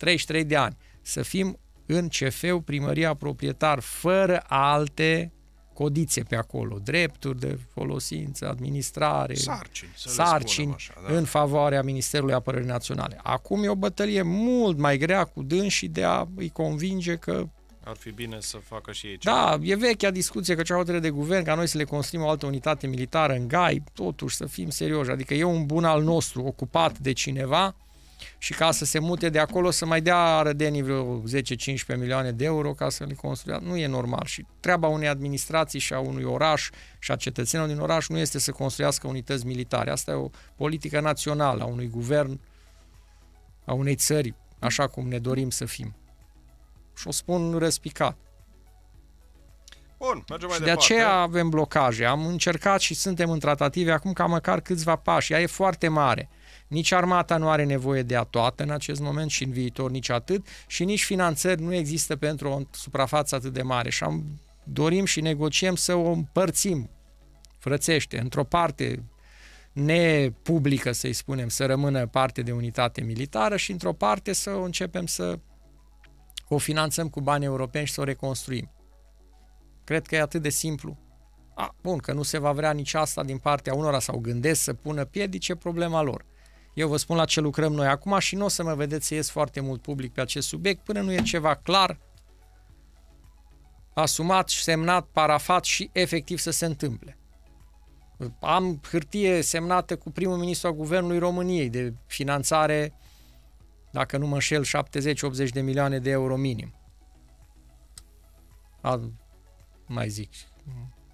33 de ani, să fim în CF-ul primăria proprietar, fără alte codițe pe acolo, drepturi de folosință, administrare, sarcini, să sarcini așa, da. în favoarea Ministerului Apărării Naționale. Acum e o bătălie mult mai grea cu dânsii de a îi convinge că ar fi bine să facă și ei ceva. Da, e vechea discuție că cea hotărâre de guvern, ca noi să le construim o altă unitate militară în Gai, totuși să fim serioși. Adică e un bun al nostru, ocupat de cineva, și ca să se mute de acolo să mai dea rădenii vreo 10-15 milioane de euro ca să le construia. Nu e normal și treaba unei administrații și a unui oraș și a cetățenilor din oraș nu este să construiască unități militare. Asta e o politică națională a unui guvern, a unei țări, așa cum ne dorim să fim. Și o spun răspicat. Bun, mergem mai și de aceea avem blocaje. Am încercat și suntem în tratative acum ca măcar câțiva pași. Ea e foarte mare nici armata nu are nevoie de a toată în acest moment și în viitor nici atât și nici finanțări nu există pentru o suprafață atât de mare și am, dorim și negociem să o împărțim frățește, într-o parte nepublică, să-i spunem, să rămână parte de unitate militară și într-o parte să începem să o finanțăm cu bani europeni și să o reconstruim. Cred că e atât de simplu. A, bun, că nu se va vrea nici asta din partea unora sau gândesc să pună piedice problema lor. Eu vă spun la ce lucrăm noi acum și nu o să mă vedeți să ies foarte mult public pe acest subiect până nu e ceva clar, asumat, semnat, parafat și efectiv să se întâmple. Am hârtie semnată cu primul ministru al Guvernului României de finanțare, dacă nu mă înșel, 70-80 de milioane de euro minim. A, mai zic,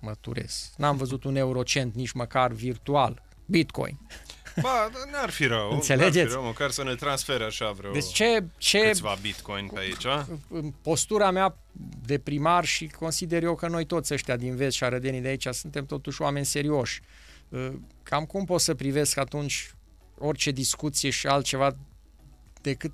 măturesc. N-am văzut un eurocent nici măcar virtual. Bitcoin. Ba, n-ar fi rău. Înțelegeți? N-ar fi rău, măcar să ne transfere așa vreo deci ce, ce, câțiva bitcoin pe aici. În Postura mea de primar și consider eu că noi toți ăștia din vest și arădenii de aici suntem totuși oameni serioși. Ă, cam cum pot să privesc atunci orice discuție și altceva decât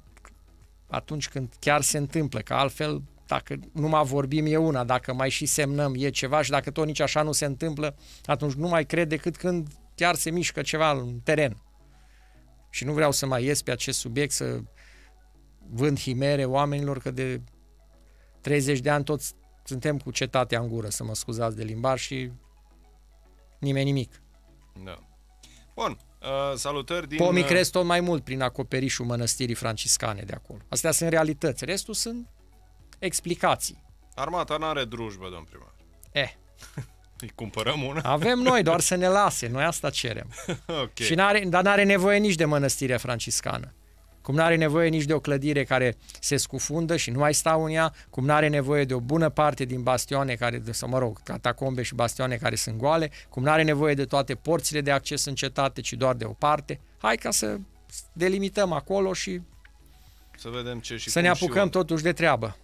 atunci când chiar se întâmplă, că altfel dacă numai vorbim e una, dacă mai și semnăm e ceva și dacă tot nici așa nu se întâmplă, atunci nu mai cred decât când chiar se mișcă ceva în teren. Și nu vreau să mai ies pe acest subiect, să vând himere oamenilor că de 30 de ani toți suntem cu cetatea în gură, să mă scuzați de limbar și nimeni nimic. Da. Bun, uh, salutări din... Pomii uh, cresc tot mai mult prin acoperișul mănăstirii franciscane de acolo. Astea sunt realități, restul sunt explicații. Armata nu are drujbă, domn primar. Eh. Îi cumpărăm una? Avem noi, doar să ne lase. Noi asta cerem. okay. Și n-are, dar n-are nevoie nici de mănăstire franciscană. Cum n-are nevoie nici de o clădire care se scufundă și nu mai stau în ea, cum n-are nevoie de o bună parte din bastioane, care, să mă rog, catacombe și bastioane care sunt goale, cum n-are nevoie de toate porțile de acces cetate, ci doar de o parte, hai ca să delimităm acolo și să vedem ce și să ne apucăm și totuși de treabă.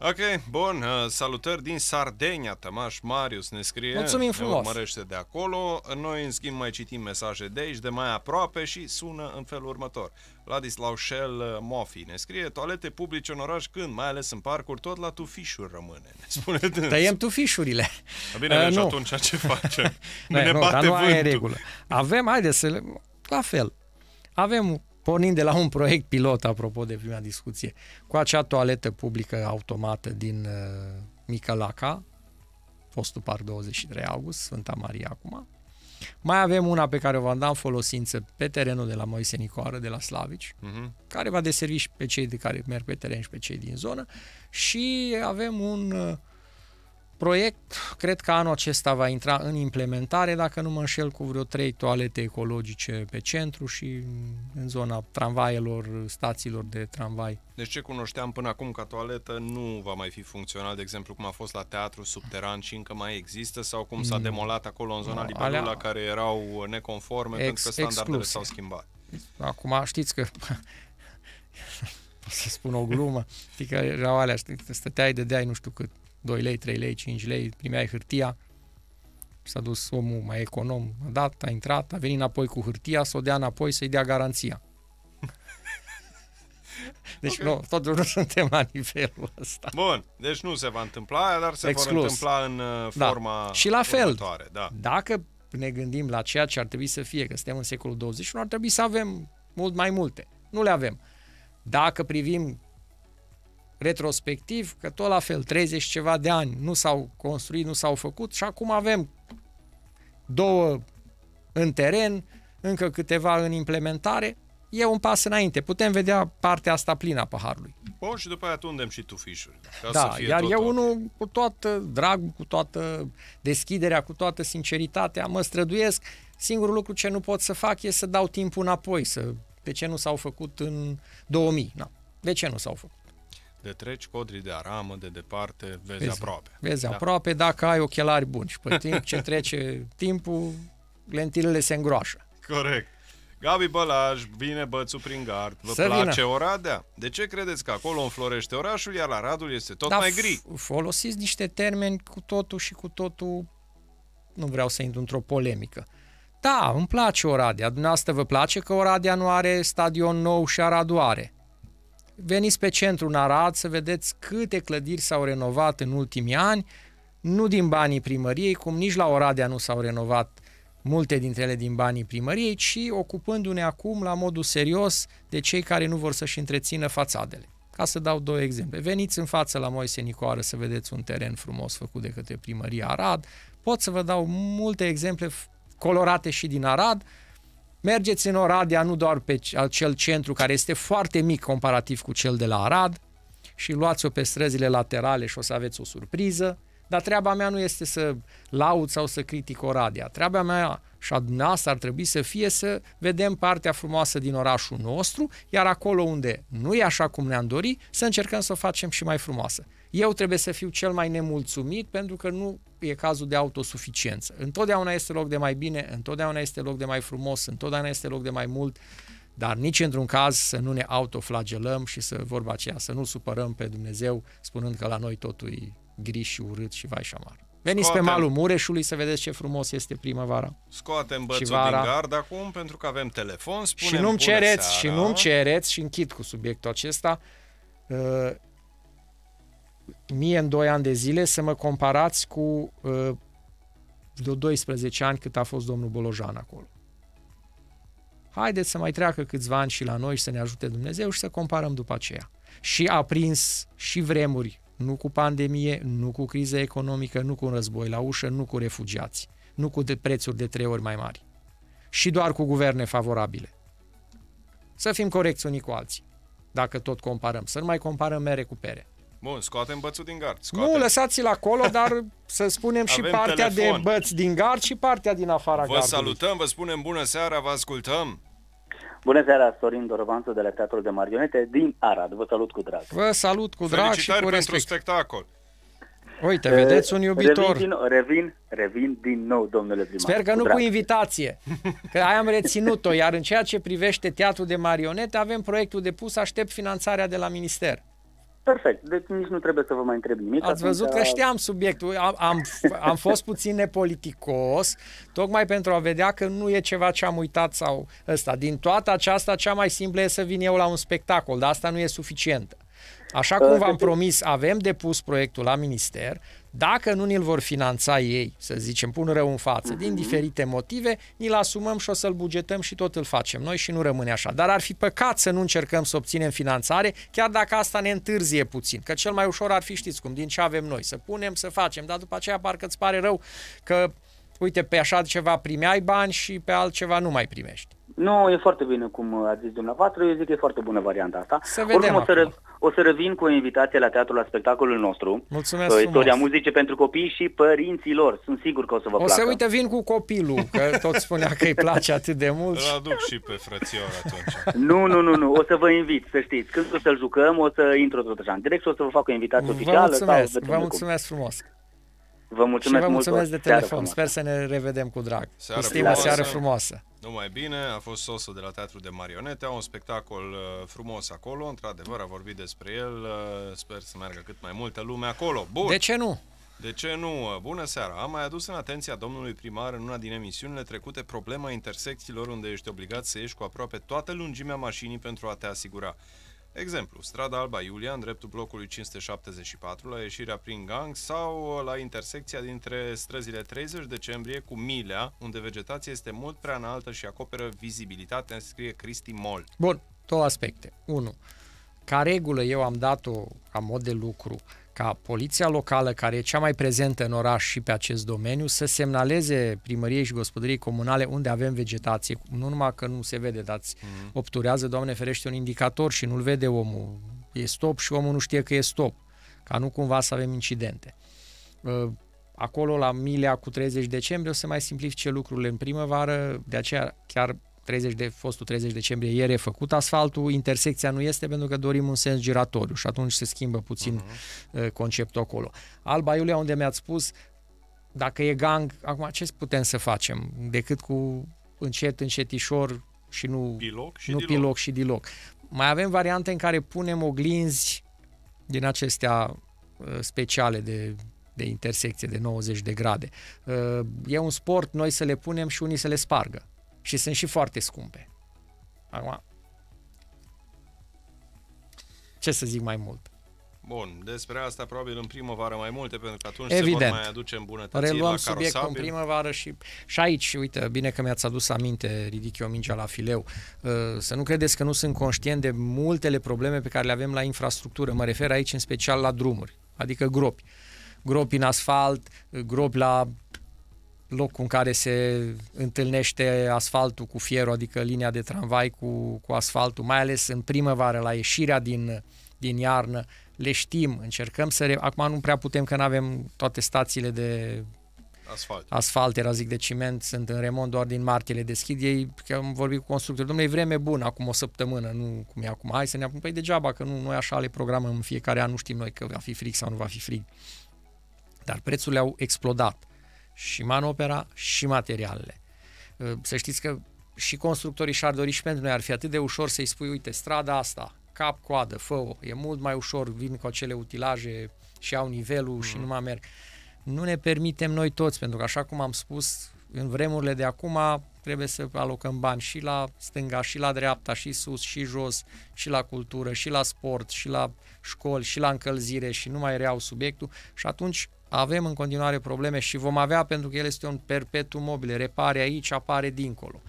Ok, bun, uh, salutări din Sardenia, Tămaș Marius ne scrie Mulțumim frumos! Ne urmărește de acolo, noi în schimb mai citim mesaje de aici, de mai aproape și sună în felul următor Ladislau Shell uh, Mofi ne scrie Toalete publice în oraș când, mai ales în parcuri, tot la tufișuri rămâne ne spune dâns. Tăiem tufișurile Bine, deci uh, nu. atunci ce facem? ne ne nu, bate dar nu vântul. regulă Avem, haideți să le... La fel, avem pornind de la un proiect pilot, apropo de prima discuție, cu acea toaletă publică automată din uh, Micălaca, fostul par 23 august, Sfânta Maria acum. Mai avem una pe care o vom da în folosință pe terenul de la Moise Nicoară, de la Slavici, uh-huh. care va deservi și pe cei de care merg pe teren și pe cei din zonă. Și avem un uh, Proiect, cred că anul acesta va intra în implementare, dacă nu mă înșel, cu vreo trei toalete ecologice pe centru și în zona tramvaielor, stațiilor de tramvai. Deci ce cunoșteam până acum ca toaletă nu va mai fi funcțional, de exemplu cum a fost la teatru subteran și încă mai există sau cum s-a demolat acolo în zona no, Liberula alea... care erau neconforme ex, pentru că standardele s-au schimbat. Acum știți că să spun o glumă, că erau alea, știi, stăteai, deai nu știu cât 2 lei, 3 lei, 5 lei, primeai hârtia, s-a dus omul mai econom, a dat, a intrat, a venit înapoi cu hârtia, să o dea înapoi, să-i dea garanția. Deci okay. nu, totul nu suntem la nivelul ăsta. Bun, deci nu se va întâmpla, dar se Exclus. vor întâmpla în uh, da. forma Și la fel, următoare. Da. dacă ne gândim la ceea ce ar trebui să fie, că suntem în secolul 21, ar trebui să avem mult mai multe. Nu le avem. Dacă privim retrospectiv că tot la fel 30 ceva de ani nu s-au construit, nu s-au făcut și acum avem două în teren, încă câteva în implementare, e un pas înainte. Putem vedea partea asta plină a paharului. Bun, și după aia tundem și tufișuri. Ca da, să fie iar tot eu unul cu toată dragul, cu toată deschiderea, cu toată sinceritatea, mă străduiesc. Singurul lucru ce nu pot să fac e să dau timpul înapoi, să de ce nu s-au făcut în 2000. Na. De ce nu s-au făcut? de treci codrii de aramă, de departe, vezi, vezi aproape. Vezi da? aproape dacă ai ochelari buni și pe timp ce trece timpul, lentilele se îngroașă. Corect. Gabi Bălaj, vine bățul prin gard. Vă Să place vină. Oradea? De ce credeți că acolo înflorește orașul, iar la Radul este tot da, mai gri? folosiți niște termeni cu totul și cu totul... Nu vreau să intru într-o polemică. Da, îmi place Oradea. Dumneavoastră vă place că Oradea nu are stadion nou și Aradu are. Veniți pe centru în Arad să vedeți câte clădiri s-au renovat în ultimii ani, nu din banii primăriei, cum nici la Oradea nu s-au renovat multe dintre ele din banii primăriei, ci ocupându-ne acum la modul serios de cei care nu vor să-și întrețină fațadele. Ca să dau două exemple. Veniți în față la Moise Nicoară să vedeți un teren frumos făcut de către primăria Arad. Pot să vă dau multe exemple colorate și din Arad, Mergeți în Oradea, nu doar pe acel centru care este foarte mic comparativ cu cel de la Arad și luați-o pe străzile laterale și o să aveți o surpriză. Dar treaba mea nu este să laud sau să critic Oradea. Treaba mea și a dumneavoastră ar trebui să fie să vedem partea frumoasă din orașul nostru, iar acolo unde nu e așa cum ne-am dorit, să încercăm să o facem și mai frumoasă. Eu trebuie să fiu cel mai nemulțumit pentru că nu e cazul de autosuficiență. Întotdeauna este loc de mai bine, întotdeauna este loc de mai frumos, întotdeauna este loc de mai mult, dar nici într-un caz să nu ne autoflagelăm și să vorba aceea, să nu supărăm pe Dumnezeu spunând că la noi totul e gri și urât și vai și amar. Veniți Scoatem. pe malul Mureșului să vedeți ce frumos este primăvara. Scoatem bățul vara. din gard acum pentru că avem telefon, spunem Și nu-mi cereți, seara. și nu-mi cereți, și închid cu subiectul acesta, uh, mie în 2 ani de zile să mă comparați cu uh, de 12 ani cât a fost domnul Bolojan acolo. Haideți să mai treacă câțiva ani și la noi și să ne ajute Dumnezeu și să comparăm după aceea. Și a prins și vremuri, nu cu pandemie, nu cu criză economică, nu cu un război la ușă, nu cu refugiați, nu cu de prețuri de trei ori mai mari. Și doar cu guverne favorabile. Să fim corecți unii cu alții, dacă tot comparăm, să nu mai comparăm mere cu pere. Bun, scoatem bățul din gard. Scoatem. Nu, lăsați-l acolo, dar să spunem și partea telefon. de băț din gard și partea din afara vă gardului. Vă salutăm, vă spunem bună seara, vă ascultăm. Bună seara, Sorin Dorvanță de la Teatrul de Marionete din Arad. Vă salut cu drag. Vă salut cu drag Felicitări și cu respect. pentru spectacol. Uite, vedeți un eh, iubitor. Revin, din, revin, revin din nou, domnule primar. Sper că cu nu drag. cu invitație, că aia am reținut-o. Iar în ceea ce privește teatrul de marionete, avem proiectul depus, aștept finanțarea de la minister. Perfect, deci nici nu trebuie să vă mai întreb nimic. Ați văzut că știam subiectul, am, am, am fost puțin nepoliticos, tocmai pentru a vedea că nu e ceva ce am uitat sau ăsta. Din toată aceasta, cea mai simplă e să vin eu la un spectacol, dar asta nu e suficientă. Așa cum ă, v-am deci- promis, avem depus proiectul la minister, dacă nu ni-l vor finanța ei, să zicem, pun rău în față, uh-huh. din diferite motive, ni-l asumăm și o să-l bugetăm și tot îl facem noi și nu rămâne așa. Dar ar fi păcat să nu încercăm să obținem finanțare, chiar dacă asta ne întârzie puțin. Că cel mai ușor ar fi, știți cum, din ce avem noi, să punem, să facem, dar după aceea parcă îți pare rău că, uite, pe așa ceva primeai bani și pe altceva nu mai primești. Nu, e foarte bine cum uh, a zis dumneavoastră, eu zic că e foarte bună varianta asta. Să vedem Oricum, o să, re- o să revin cu o invitație la teatru la spectacolul nostru. Mulțumesc uh, Istoria muzice pentru copii și părinții lor. Sunt sigur că o să vă o placă. O să uite, vin cu copilul, că tot spunea că îi place atât de mult. Îl aduc și pe frățior atunci. Nu, nu, nu, nu, o să vă invit, să știți. Când o să-l jucăm, o să intru tot așa în direct și o să vă fac o invitație oficială. mulțumesc, sau, vă mulțumesc cum. frumos. Vă mulțumesc, și vă mulțumesc mult, de telefon. Sper să ne revedem cu drag. Seară cu stima, frumoasă. seară frumoasă. Nu mai bine, a fost sosul de la Teatru de Marionete, un spectacol uh, frumos acolo, într-adevăr a vorbit despre el, uh, sper să meargă cât mai multă lume acolo. Bun. De ce nu? De ce nu? Uh, bună seara! Am mai adus în atenția domnului primar în una din emisiunile trecute problema intersecțiilor unde ești obligat să ieși cu aproape toată lungimea mașinii pentru a te asigura. Exemplu, strada Alba Iulia, în dreptul blocului 574, la ieșirea prin gang sau uh, la intersecția dintre străzile 30 decembrie cu Milea, unde vegetația este mult prea înaltă și acoperă vizibilitatea, scrie Cristi Mol. Bun, două aspecte. 1. Ca regulă eu am dat-o ca mod de lucru uh, ca poliția locală, care e cea mai prezentă în oraș și pe acest domeniu, să semnaleze primăriei și gospodăriei comunale unde avem vegetație. Nu numai că nu se vede, dar mm-hmm. obturează, Doamne ferește, un indicator și nu-l vede omul. E stop și omul nu știe că e stop, ca nu cumva să avem incidente. Ă, acolo, la Milea, cu 30 decembrie, o să mai simplifice lucrurile în primăvară, de aceea chiar 30 de, fostul 30 decembrie e refăcut asfaltul, intersecția nu este pentru că dorim un sens giratoriu și atunci se schimbă puțin uh-huh. conceptul acolo. Alba Iulia, unde mi-ați spus, dacă e gang, acum ce putem să facem decât cu încet, încetișor și nu piloc și, nu diloc. Piloc și diloc. Mai avem variante în care punem oglinzi din acestea uh, speciale de de intersecție de 90 de grade. Uh, e un sport noi să le punem și unii să le spargă și sunt și foarte scumpe. Acum, ce să zic mai mult? Bun, despre asta probabil în primăvară mai multe, pentru că atunci Evident. se vor mai aduce îmbunătățiri Reluăm la carosabil. subiectul în primăvară și, și aici, uite, bine că mi-ați adus aminte, ridic eu mingea la fileu, uh, să nu credeți că nu sunt conștient de multele probleme pe care le avem la infrastructură, mă refer aici în special la drumuri, adică gropi. Gropi în asfalt, gropi la locul în care se întâlnește asfaltul cu fierul, adică linia de tramvai cu, cu asfaltul, mai ales în primăvară, la ieșirea din, din iarnă, le știm, încercăm să... Re... Acum nu prea putem, că nu avem toate stațiile de asfalt, asfalt era zic de ciment, sunt în remont doar din martie, le deschid ei, că am vorbit cu constructorul, domnule, e vreme bună, acum o săptămână, nu cum e acum, hai să ne apucăm, păi degeaba, că nu, noi așa le programăm în fiecare an, nu știm noi că va fi frig sau nu va fi frig. Dar prețurile au explodat și manopera și materialele. Ă, să știți că și constructorii și-ar dori și pentru noi ar fi atât de ușor să-i spui, uite, strada asta, cap, coadă, fă -o. E mult mai ușor, vin cu acele utilaje și au nivelul mm. și nu mai merg. Nu ne permitem noi toți, pentru că așa cum am spus, în vremurile de acum trebuie să alocăm bani și la stânga, și la dreapta, și sus, și jos, și la cultură, și la sport, și la școli, și la încălzire și nu mai reau subiectul și atunci avem în continuare probleme și vom avea pentru că el este un perpetuum mobile, repare aici, apare dincolo.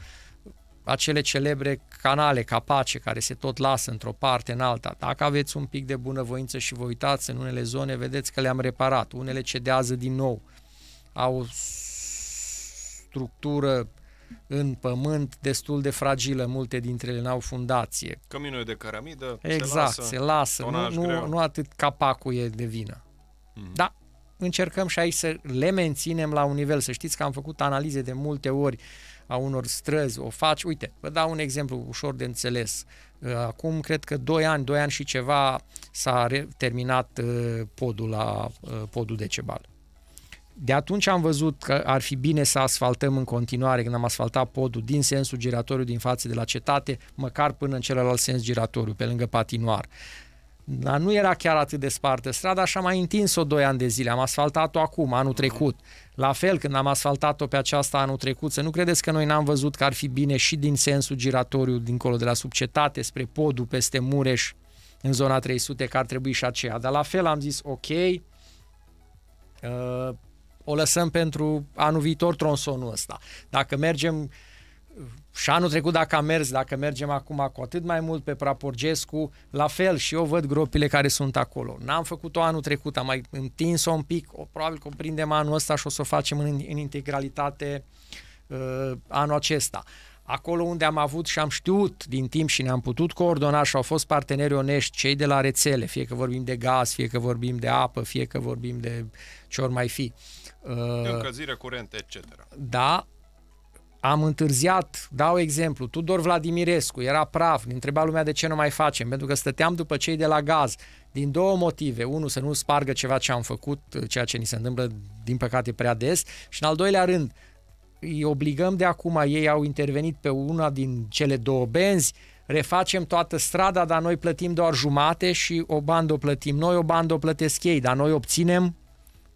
Acele celebre canale, capace care se tot lasă într-o parte în alta. Dacă aveți un pic de bunăvoință și vă uitați în unele zone, vedeți că le-am reparat. Unele cedează din nou, au o structură în pământ destul de fragilă, multe dintre ele n-au fundație. Căminul e de caramidă, Exact, se lasă, se lasă. Nu, nu, nu atât capacul e de vină. Mm-hmm. Da, încercăm și aici să le menținem la un nivel. Să știți că am făcut analize de multe ori a unor străzi, o faci. Uite, vă dau un exemplu ușor de înțeles. Uh, acum cred că 2 ani, 2 ani și ceva s-a terminat uh, podul la uh, podul de Cebal. De atunci am văzut că ar fi bine să asfaltăm în continuare când am asfaltat podul din sensul giratoriu din față de la cetate, măcar până în celălalt sens giratoriu, pe lângă patinoar dar nu era chiar atât de spartă strada și am mai întins-o 2 ani de zile. Am asfaltat-o acum, anul trecut. La fel, când am asfaltat-o pe aceasta anul trecut, să nu credeți că noi n-am văzut că ar fi bine și din sensul giratoriu, dincolo de la subcetate, spre podul, peste Mureș, în zona 300, că ar trebui și aceea. Dar la fel am zis, ok, uh, o lăsăm pentru anul viitor tronsonul ăsta. Dacă mergem uh, și anul trecut dacă a mers, dacă mergem acum cu atât mai mult pe Praporgescu, la fel și eu văd gropile care sunt acolo. N-am făcut-o anul trecut, am mai întins-o un pic, o, probabil că o prindem anul ăsta și o să o facem în, în integralitate uh, anul acesta. Acolo unde am avut și am știut din timp și ne-am putut coordona și au fost parteneri onești, cei de la rețele, fie că vorbim de gaz, fie că vorbim de apă, fie că vorbim de ce ori mai fi. De uh, Încălzire curente, etc. Da, am întârziat, dau exemplu, Tudor Vladimirescu era praf, ne întreba lumea de ce nu mai facem, pentru că stăteam după cei de la gaz, din două motive. Unul, să nu spargă ceva ce am făcut, ceea ce ni se întâmplă, din păcate, prea des. Și în al doilea rând, îi obligăm de acum, ei au intervenit pe una din cele două benzi, refacem toată strada, dar noi plătim doar jumate și o bandă o plătim noi, o bandă o plătesc ei, dar noi obținem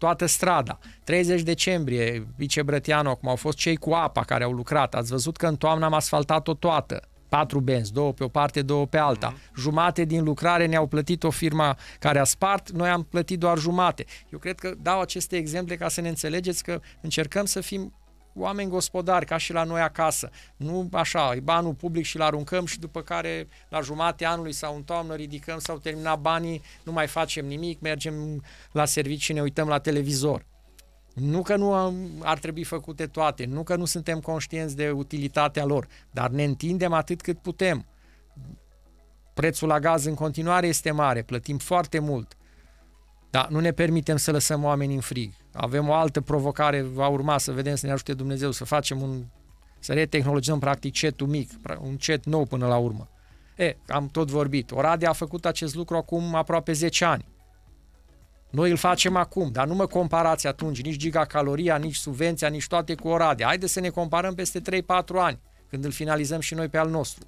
toată strada. 30 decembrie, Vice Brătianu, cum au fost cei cu apa care au lucrat, ați văzut că în toamnă am asfaltat-o toată. Patru benzi, două pe o parte, două pe alta. Mm-hmm. Jumate din lucrare ne-au plătit o firma care a spart, noi am plătit doar jumate. Eu cred că dau aceste exemple ca să ne înțelegeți că încercăm să fim oameni gospodari, ca și la noi acasă. Nu așa, e banul public și-l aruncăm și după care la jumate anului sau în toamnă ridicăm sau terminat banii, nu mai facem nimic, mergem la servicii, ne uităm la televizor. Nu că nu ar trebui făcute toate, nu că nu suntem conștienți de utilitatea lor, dar ne întindem atât cât putem. Prețul la gaz în continuare este mare, plătim foarte mult, dar nu ne permitem să lăsăm oamenii în frig. Avem o altă provocare, va urma să vedem să ne ajute Dumnezeu să facem un, să retehnologizăm practic cetul mic, un cet nou până la urmă. E, am tot vorbit. Oradea a făcut acest lucru acum aproape 10 ani. Noi îl facem acum, dar nu mă comparați atunci nici gigacaloria, nici subvenția, nici toate cu Oradea. Haideți să ne comparăm peste 3-4 ani, când îl finalizăm și noi pe al nostru.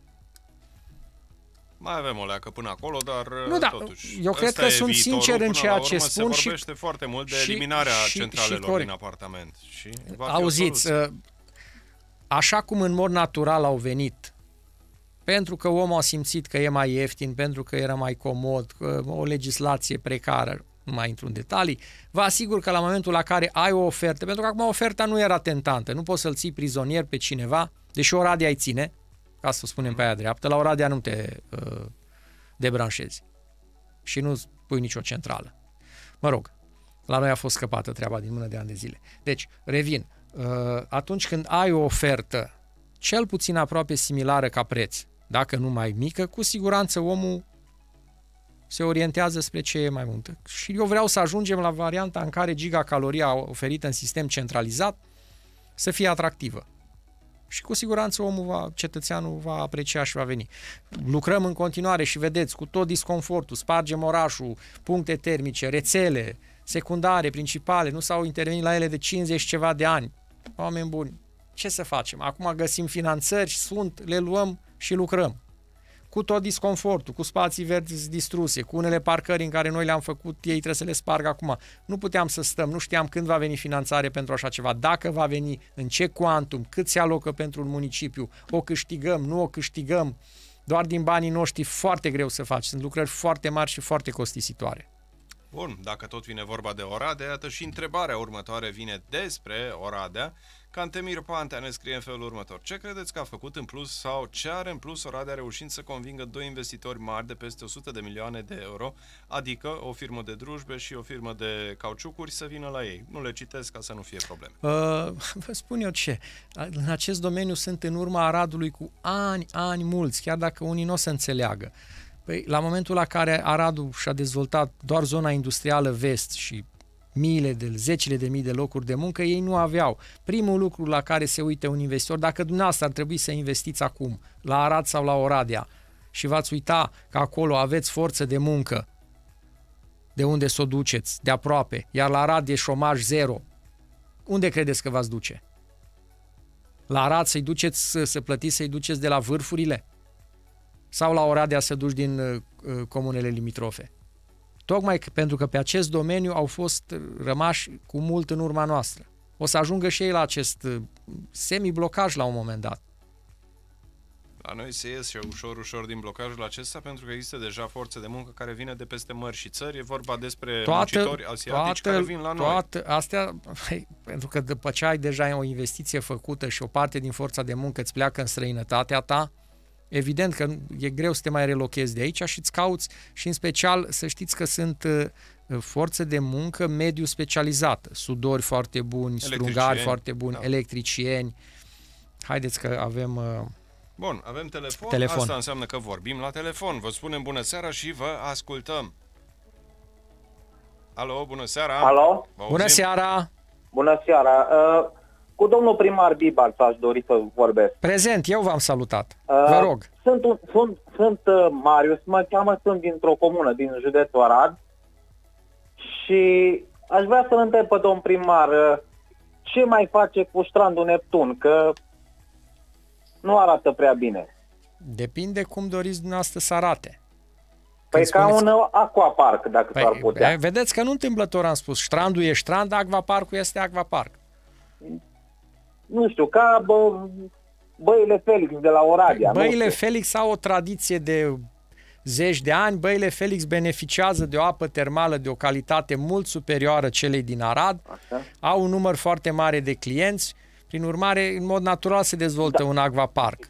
Mai avem o leacă până acolo, dar nu, uh, da, totuși. Eu cred că sunt sincer în ceea urmă, ce spun. Se vorbește și, foarte mult de și, eliminarea și, centralelor și din apartament. Și va Auziți, uh, așa cum în mod natural au venit, pentru că omul a simțit că e mai ieftin, pentru că era mai comod, o legislație precară, nu mai intru în detalii, vă asigur că la momentul la care ai o ofertă, pentru că acum oferta nu era tentantă, nu poți să-l ții prizonier pe cineva, deși o radia ai ține, ca să spunem pe aia dreaptă, la Oradea nu te uh, debranșezi și nu pui nicio centrală. Mă rog, la noi a fost scăpată treaba din mână de ani de zile. Deci, revin, uh, atunci când ai o ofertă cel puțin aproape similară ca preț, dacă nu mai mică, cu siguranță omul se orientează spre ce e mai mult. Și eu vreau să ajungem la varianta în care gigacaloria oferită în sistem centralizat să fie atractivă și cu siguranță omul va, cetățeanul va aprecia și va veni. Lucrăm în continuare și vedeți, cu tot disconfortul, spargem orașul, puncte termice, rețele, secundare, principale, nu s-au intervenit la ele de 50 ceva de ani. Oameni buni, ce să facem? Acum găsim finanțări, sunt, le luăm și lucrăm cu tot disconfortul, cu spații verzi distruse, cu unele parcări în care noi le-am făcut, ei trebuie să le spargă acum. Nu puteam să stăm, nu știam când va veni finanțare pentru așa ceva, dacă va veni, în ce cuantum, cât se alocă pentru un municipiu, o câștigăm, nu o câștigăm. Doar din banii noștri foarte greu să faci, sunt lucrări foarte mari și foarte costisitoare. Bun, dacă tot vine vorba de Oradea, iată și întrebarea următoare vine despre Oradea. Cantemir Pantea ne scrie în felul următor. Ce credeți că a făcut în plus sau ce are în plus Oradea reușind să convingă doi investitori mari de peste 100 de milioane de euro, adică o firmă de drujbe și o firmă de cauciucuri să vină la ei? Nu le citesc ca să nu fie probleme. Uh, vă spun eu ce. În acest domeniu sunt în urma Aradului cu ani, ani mulți, chiar dacă unii nu o să înțeleagă. Păi, la momentul la care Aradul și-a dezvoltat doar zona industrială vest și miile de, zecile de mii de locuri de muncă, ei nu aveau. Primul lucru la care se uită un investitor, dacă dumneavoastră ar trebui să investiți acum, la Arad sau la Oradea, și v-ați uita că acolo aveți forță de muncă, de unde să o duceți, de aproape, iar la Arad e șomaj zero, unde credeți că v-ați duce? La Arad să-i duceți, să, să plătiți să-i duceți de la vârfurile? Sau la Oradea să duci din uh, uh comunele limitrofe? Tocmai pentru că pe acest domeniu au fost rămași cu mult în urma noastră. O să ajungă și ei la acest uh, semi-blocaj la un moment dat. La noi se iese ușor, ușor din blocajul acesta pentru că există deja forțe de muncă care vine de peste mări și țări. E vorba despre toată, muncitori asiatici toată, care vin la noi. Toată, astea, pentru că după ce ai deja o investiție făcută și o parte din forța de muncă îți pleacă în străinătatea ta, Evident că e greu să te mai relochezi de aici și îți cauți și în special să știți că sunt uh, forță de muncă mediu specializată, sudori foarte buni, strungari foarte buni, da. electricieni. Haideți că avem uh, Bun, avem telefon. telefon. Asta înseamnă că vorbim la telefon. Vă spunem bună seara și vă ascultăm. Alo, bună seara! Alo! Bună seara! Bună seara! Uh... Cu domnul primar Bibar aș dori să vorbesc. Prezent, eu v-am salutat. Uh, Vă rog. Sunt, un, sunt, sunt uh, Marius, mă cheamă, sunt dintr-o comună din județul Arad și aș vrea să-l întreb pe domn primar uh, ce mai face cu strandul Neptun, că nu arată prea bine. Depinde cum doriți dumneavoastră să arate. Păi ca un aquapark, dacă păi, s-ar putea. Vedeți că nu întâmplător am spus, strandul e strand, aquaparkul este aquapark nu știu, ca bă, băile Felix de la Oradea. Băile Felix au o tradiție de zeci de ani. Băile Felix beneficiază de o apă termală de o calitate mult superioară celei din Arad. Așa. Au un număr foarte mare de clienți. Prin urmare, în mod natural se dezvoltă da. un aquapark.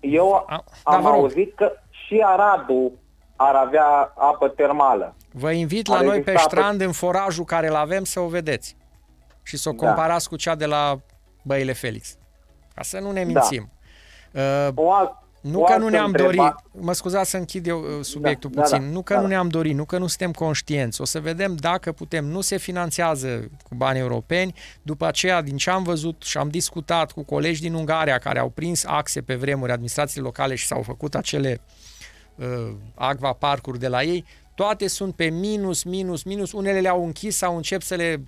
Eu A, am da, auzit că și Aradul ar avea apă termală. Vă invit la noi pe strand, apă... în forajul care îl avem, să o vedeți și să o da. comparați da. cu cea de la băile Felix. Ca să nu ne da. mințim. Da. Uh, o alt, nu o că nu ne-am dorit, mă scuzați să închid eu uh, da, subiectul da, da. puțin, da, da, nu că da. nu ne-am dorit, nu că nu suntem conștienți, o să vedem dacă putem, nu se finanțează cu bani europeni, după aceea din ce am văzut și am discutat cu colegi din Ungaria care au prins axe pe vremuri administrații locale și s-au făcut acele uh, agva parcuri de la ei, toate sunt pe minus, minus, minus, unele le-au închis sau încep să le uh,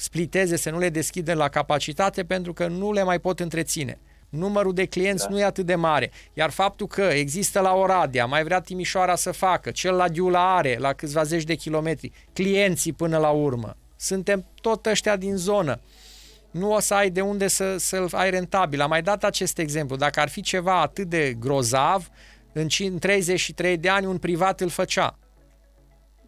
spliteze, să nu le deschidă la capacitate pentru că nu le mai pot întreține. Numărul de clienți da. nu e atât de mare. Iar faptul că există la Oradea, mai vrea Timișoara să facă, cel la Diula are, la câțiva zeci de kilometri, clienții până la urmă. Suntem tot ăștia din zonă. Nu o să ai de unde să, să-l ai rentabil. Am mai dat acest exemplu. Dacă ar fi ceva atât de grozav, în 33 de ani un privat îl făcea.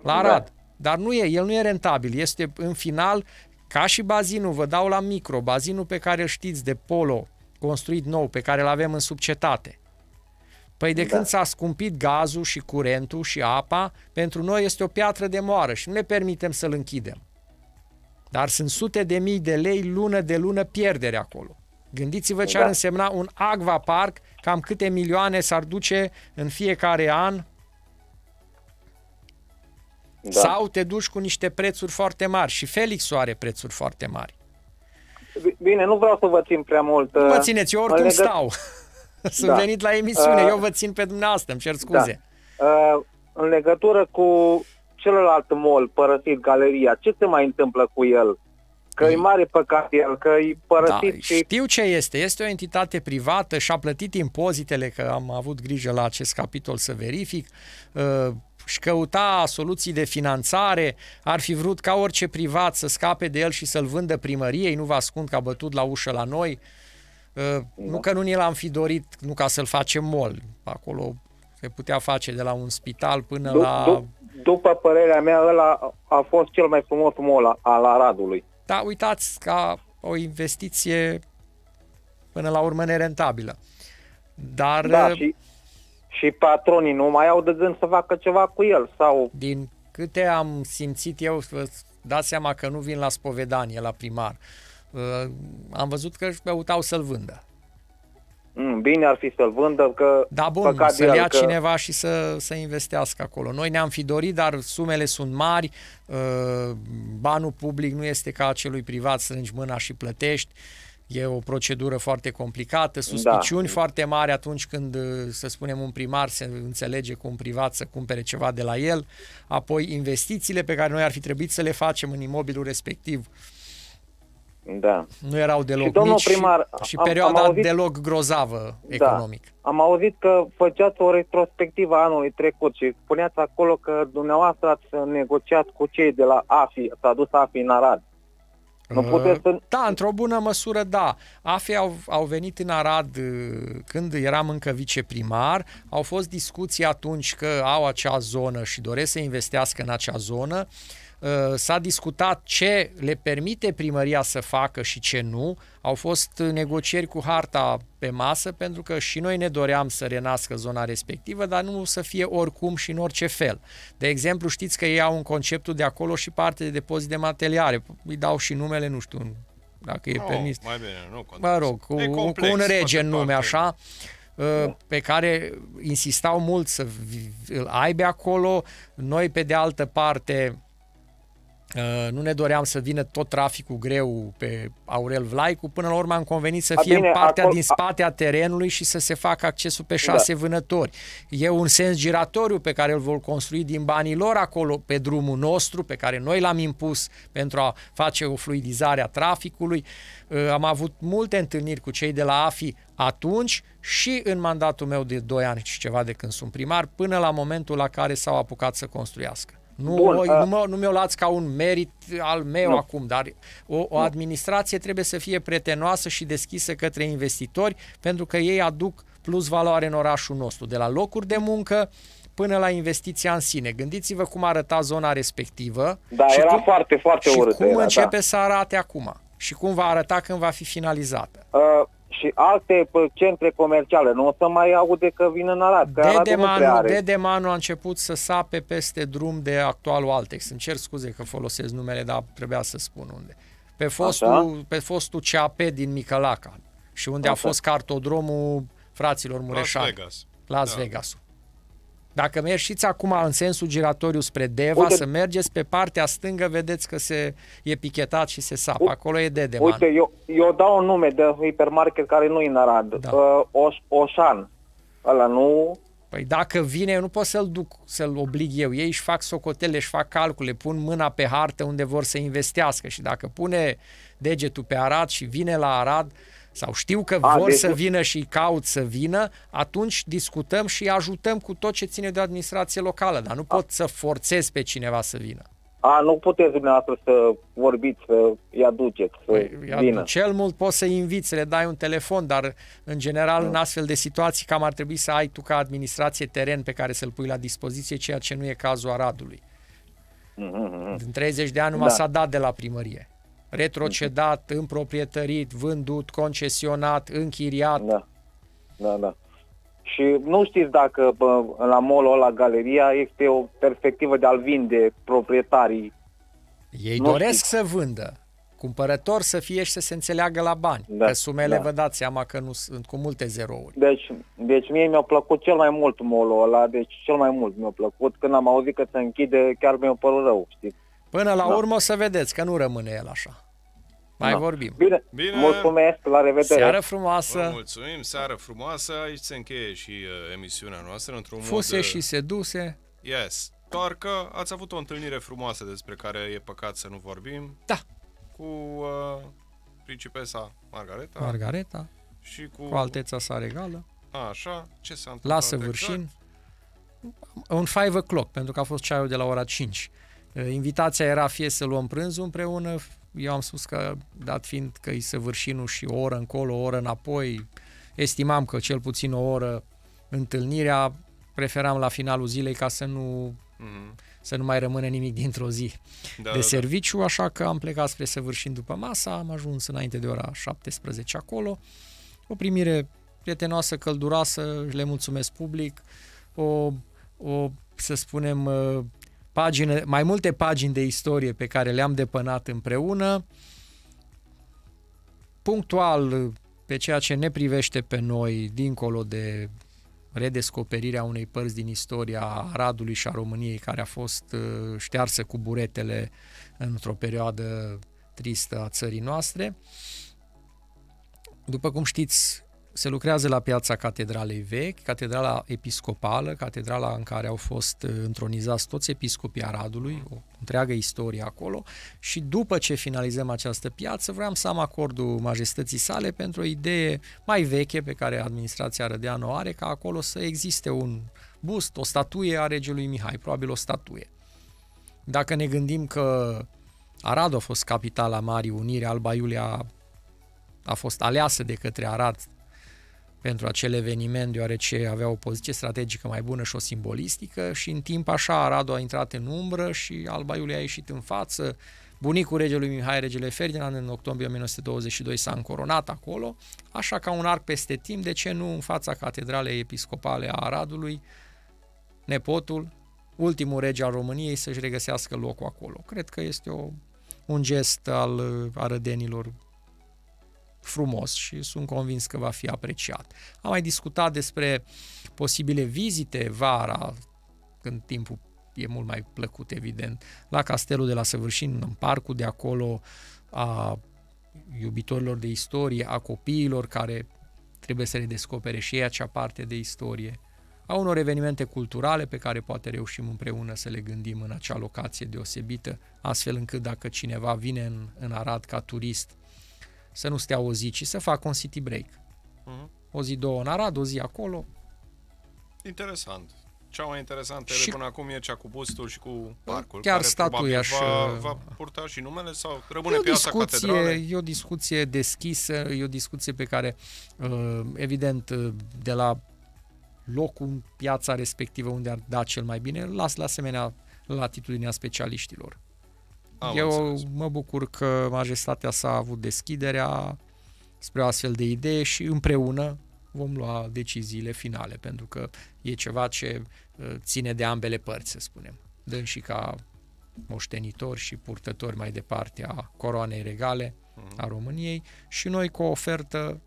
La da. Arad. Da. Dar nu e, el nu e rentabil. Este în final ca și bazinul, vă dau la micro, bazinul pe care îl știți de polo, construit nou, pe care îl avem în subcetate. Păi de da. când s-a scumpit gazul și curentul și apa, pentru noi este o piatră de moară și nu ne permitem să-l închidem. Dar sunt sute de mii de lei lună de lună pierdere acolo. Gândiți-vă ce da. ar însemna un aquapark, cam câte milioane s-ar duce în fiecare an da. Sau te duci cu niște prețuri foarte mari și Felix are prețuri foarte mari. Bine, nu vreau să vă țin prea mult. Nu vă uh, țineți, eu oricum legă... stau. Sunt da. venit la emisiune, uh, eu vă țin pe dumneavoastră, îmi cer da. scuze. Da. Uh, în legătură cu celălalt mol, părăsit, galeria, ce se mai întâmplă cu el? Că e mm. mare păcat el, că e părăsit da, și... Știu ce este, este o entitate privată și-a plătit impozitele, că am avut grijă la acest capitol să verific, uh, și căuta soluții de finanțare, ar fi vrut ca orice privat să scape de el și să-l vândă primăriei, nu vă ascund că a bătut la ușă la noi, ă, da. nu că nu ni l-am fi dorit, nu ca să-l facem mol, acolo se putea face de la un spital până la... după părerea mea, ăla a fost cel mai frumos mol al Aradului. Da, uitați ca o investiție până la urmă nerentabilă. Dar... Da, ă, și și patronii nu mai au de gând să facă ceva cu el. sau. Din câte am simțit eu, vă dați seama că nu vin la spovedanie, la primar. Uh, am văzut că își căutau să-l vândă. Mm, bine ar fi să-l vândă, că... Da, bun, să ia că... cineva și să, să investească acolo. Noi ne-am fi dorit, dar sumele sunt mari, uh, banul public nu este ca acelui privat, strângi mâna și plătești e o procedură foarte complicată, da. suspiciuni da. foarte mari atunci când, uh, să spunem, un primar se înțelege cu un privat să cumpere ceva de la el, apoi investițiile pe care noi ar fi trebuit să le facem în imobilul respectiv. Da. Nu erau deloc și mici primar, și, și am, perioada am auzit, deloc grozavă da. economic. Da, am auzit că făceați o retrospectivă anului trecut și spuneați acolo că dumneavoastră ați negociat cu cei de la AFI, s-a dus AFI în Arad. Nu ă, puteți să... Da, într-o bună măsură, da. AFE au, au venit în Arad ă, când eram încă viceprimar, au fost discuții atunci că au acea zonă și doresc să investească în acea zonă. Uh, Uh, s-a discutat ce le permite primăria să facă și ce nu. Au fost negocieri cu harta pe masă pentru că și noi ne doream să renască zona respectivă, dar nu să fie oricum și în orice fel. De exemplu, știți că ei au un conceptul de acolo și parte de depozit de materiale. Îi dau și numele, nu știu, dacă e no, permis. Mai bine, nu contează. Mă rog, cu, complex, cu un rege în nume, parte. așa uh, pe care insistau mult să îl aibă acolo. Noi, pe de altă parte, Uh, nu ne doream să vină tot traficul greu pe Aurel Vlaicu, până la urmă am convenit să fie Bine, în partea acolo... din spate a terenului și să se facă accesul pe da. șase da. vânători. E un sens giratoriu pe care îl vor construi din banii lor acolo pe drumul nostru, pe care noi l-am impus pentru a face o fluidizare a traficului. Uh, am avut multe întâlniri cu cei de la AFI atunci și în mandatul meu de 2 ani și ceva de când sunt primar, până la momentul la care s-au apucat să construiască. Nu, Bun, o, nu, mă, nu mi-o luați ca un merit al meu nu. acum, dar o, o administrație nu. trebuie să fie pretenoasă și deschisă către investitori, pentru că ei aduc plus valoare în orașul nostru, de la locuri de muncă până la investiția în sine. Gândiți-vă cum arăta zona respectivă. Da, și era cum, foarte, foarte și urâtă. cum era, da. începe da. să arate acum și cum va arăta când va fi finalizată. Uh și alte centre comerciale. Nu o să mai aude că vin în Arad. Că Dedemanu, Arad Dedemanu a început să sape peste drum de actualul Altex. Îmi cer scuze că folosesc numele, dar trebuia să spun unde. Pe fostul, pe fostul CAP din Micălaca și unde Așa. a fost cartodromul fraților mureșani. Las Vegas. Las da. Vegas. Dacă mergeți acum în sensul giratoriu spre Deva, uite, să mergeți pe partea stângă, vedeți că se e pichetat și se sapă. Acolo e Dedeman. Uite, eu, eu dau un nume de hipermarket care nu i în Arad. Da. Uh, Oșan. Ăla nu... Păi dacă vine, eu nu pot să-l duc, să-l oblig eu. Ei își fac socotele, își fac calcule, pun mâna pe hartă unde vor să investească și dacă pune degetul pe Arad și vine la Arad, uh, sau știu că A, vor deci... să vină și caut să vină, atunci discutăm și ajutăm cu tot ce ține de administrație locală, dar nu pot să forțez pe cineva să vină. A, nu puteți dumneavoastră să vorbiți, să i aduceți, să păi, vină. Cel mult poți să i inviți, să le dai un telefon, dar în general nu. în da. astfel de situații cam ar trebui să ai tu ca administrație teren pe care să-l pui la dispoziție, ceea ce nu e cazul Aradului. Mm-hmm. În 30 de ani numai da. s-a dat de la primărie retrocedat, împroprietărit, vândut, concesionat, închiriat. Da, da, da. Și nu știți dacă bă, la mall la galeria este o perspectivă de a-l vinde proprietarii. Ei nu doresc știți. să vândă. Cumpărător să fie și să se înțeleagă la bani. Da, că sumele da. vă dați seama că nu sunt cu multe zerouri. Deci, deci mie mi-a plăcut cel mai mult mall ăla, deci cel mai mult mi-a plăcut. Când am auzit că se închide, chiar mi-a părut rău, știți? Până la da. urmă să vedeți că nu rămâne el așa. Mai da. vorbim. Bine. Bine. Mulțumesc, la revedere. Seară frumoasă. Vă mulțumim, seară frumoasă. Aici se încheie și uh, emisiunea noastră într-un Fuse mod... Uh, și seduse. Yes. Doar că ați avut o întâlnire frumoasă despre care e păcat să nu vorbim. Da. Cu uh, principesa Margareta. Margareta. Și cu... Cu alteța sa regală. A, așa. Ce s-a întâmplat? La săvârșin. Exact? Un 5 o'clock, pentru că a fost ceaiul de la ora 5. Uh, invitația era fie să luăm prânzul împreună, eu am spus că, dat fiind că e săvârșinul și o oră încolo, o oră înapoi, estimam că cel puțin o oră întâlnirea, preferam la finalul zilei ca să nu, mm-hmm. să nu mai rămână nimic dintr-o zi da, de da, da. serviciu, da. așa că am plecat spre săvârșin după masa, am ajuns înainte de ora 17 acolo, o primire prietenoasă, călduroasă, le mulțumesc public, o, o să spunem, uh, pagine, mai multe pagini de istorie pe care le-am depănat împreună, punctual pe ceea ce ne privește pe noi, dincolo de redescoperirea unei părți din istoria Radului și a României care a fost uh, ștearsă cu buretele într-o perioadă tristă a țării noastre. După cum știți, se lucrează la piața Catedralei Vechi, Catedrala Episcopală, catedrala în care au fost uh, întronizați toți episcopii Aradului, o întreagă istorie acolo și după ce finalizăm această piață vreau să am acordul majestății sale pentru o idee mai veche pe care administrația Rădeanu are ca acolo să existe un bust, o statuie a regelui Mihai, probabil o statuie. Dacă ne gândim că Arad a fost capitala Marii Unire, Alba Iulia a fost aleasă de către Arad pentru acel eveniment, deoarece avea o poziție strategică mai bună și o simbolistică și în timp așa Radu a intrat în umbră și Alba Iulia a ieșit în față. Bunicul regelui Mihai, regele Ferdinand, în octombrie 1922 s-a încoronat acolo, așa ca un arc peste timp, de ce nu în fața Catedralei Episcopale a Aradului, nepotul, ultimul rege al României, să-și regăsească locul acolo. Cred că este o, un gest al uh, arădenilor frumos și sunt convins că va fi apreciat. Am mai discutat despre posibile vizite vara, când timpul e mult mai plăcut, evident, la castelul de la Săvârșin, în parcul de acolo, a iubitorilor de istorie, a copiilor care trebuie să le descopere și ei acea parte de istorie, a unor evenimente culturale pe care poate reușim împreună să le gândim în acea locație deosebită, astfel încât dacă cineva vine în, în Arad ca turist să nu stea o zi, ci să facă un city break. Uh-huh. O zi, două în Arad, o zi acolo. Interesant. Cea mai interesantă și... până acum e cea cu bustul și cu parcul. Chiar statuia și... Va, va purta și numele sau rămâne e o piața discuție, E o discuție deschisă, e o discuție pe care, uh, evident, uh, de la locul în piața respectivă unde ar da cel mai bine, las la asemenea latitudinea specialiștilor. Am Eu înțeles. mă bucur că majestatea sa a avut deschiderea spre o astfel de idee și împreună vom lua deciziile finale, pentru că e ceva ce uh, ține de ambele părți, să spunem. Dând și ca moștenitori și purtători mai departe a coroanei regale mhm. a României și noi cu o ofertă,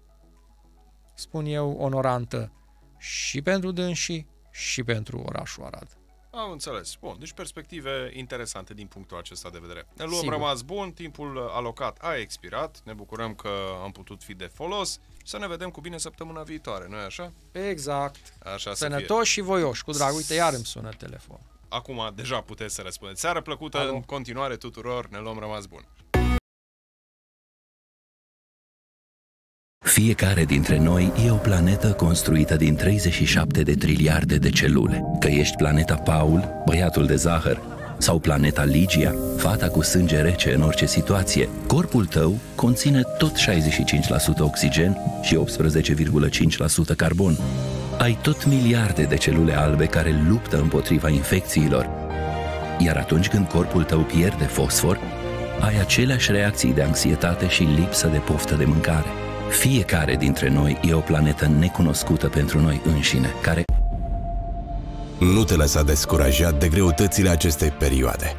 spun eu, onorantă și pentru dânsii și pentru orașul Arad. Am înțeles. Bun, deci perspective interesante din punctul acesta de vedere. Ne luăm Sigur. rămas bun, timpul alocat a expirat, ne bucurăm că am putut fi de folos. Să ne vedem cu bine săptămâna viitoare, nu-i așa? Exact. Așa Sănătoși și voioși, cu drag. Uite, iar îmi sună telefon. Acum deja puteți să răspundeți. Seară plăcută Alo. în continuare tuturor, ne luăm rămas bun. Fiecare dintre noi e o planetă construită din 37 de triliarde de celule. Că ești planeta Paul, băiatul de zahăr, sau planeta Ligia, fata cu sânge rece în orice situație, corpul tău conține tot 65% oxigen și 18,5% carbon. Ai tot miliarde de celule albe care luptă împotriva infecțiilor. Iar atunci când corpul tău pierde fosfor, ai aceleași reacții de anxietate și lipsă de poftă de mâncare. Fiecare dintre noi e o planetă necunoscută pentru noi înșine, care... Nu te lăsa descurajat de greutățile acestei perioade.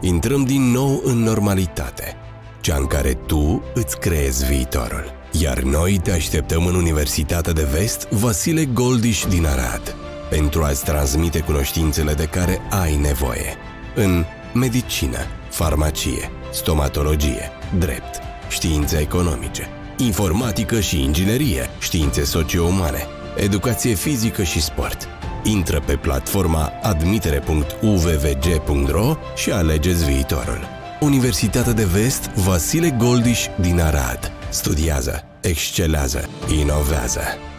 Intrăm din nou în normalitate, cea în care tu îți creezi viitorul. Iar noi te așteptăm în Universitatea de Vest Vasile Goldiș din Arad pentru a-ți transmite cunoștințele de care ai nevoie în medicină, farmacie, stomatologie, drept, științe economice, informatică și inginerie, științe socio-umane, educație fizică și sport. Intră pe platforma admitere.uvvg.ro și alegeți viitorul. Universitatea de Vest Vasile Goldiș din Arad. Studiază, excelează, inovează.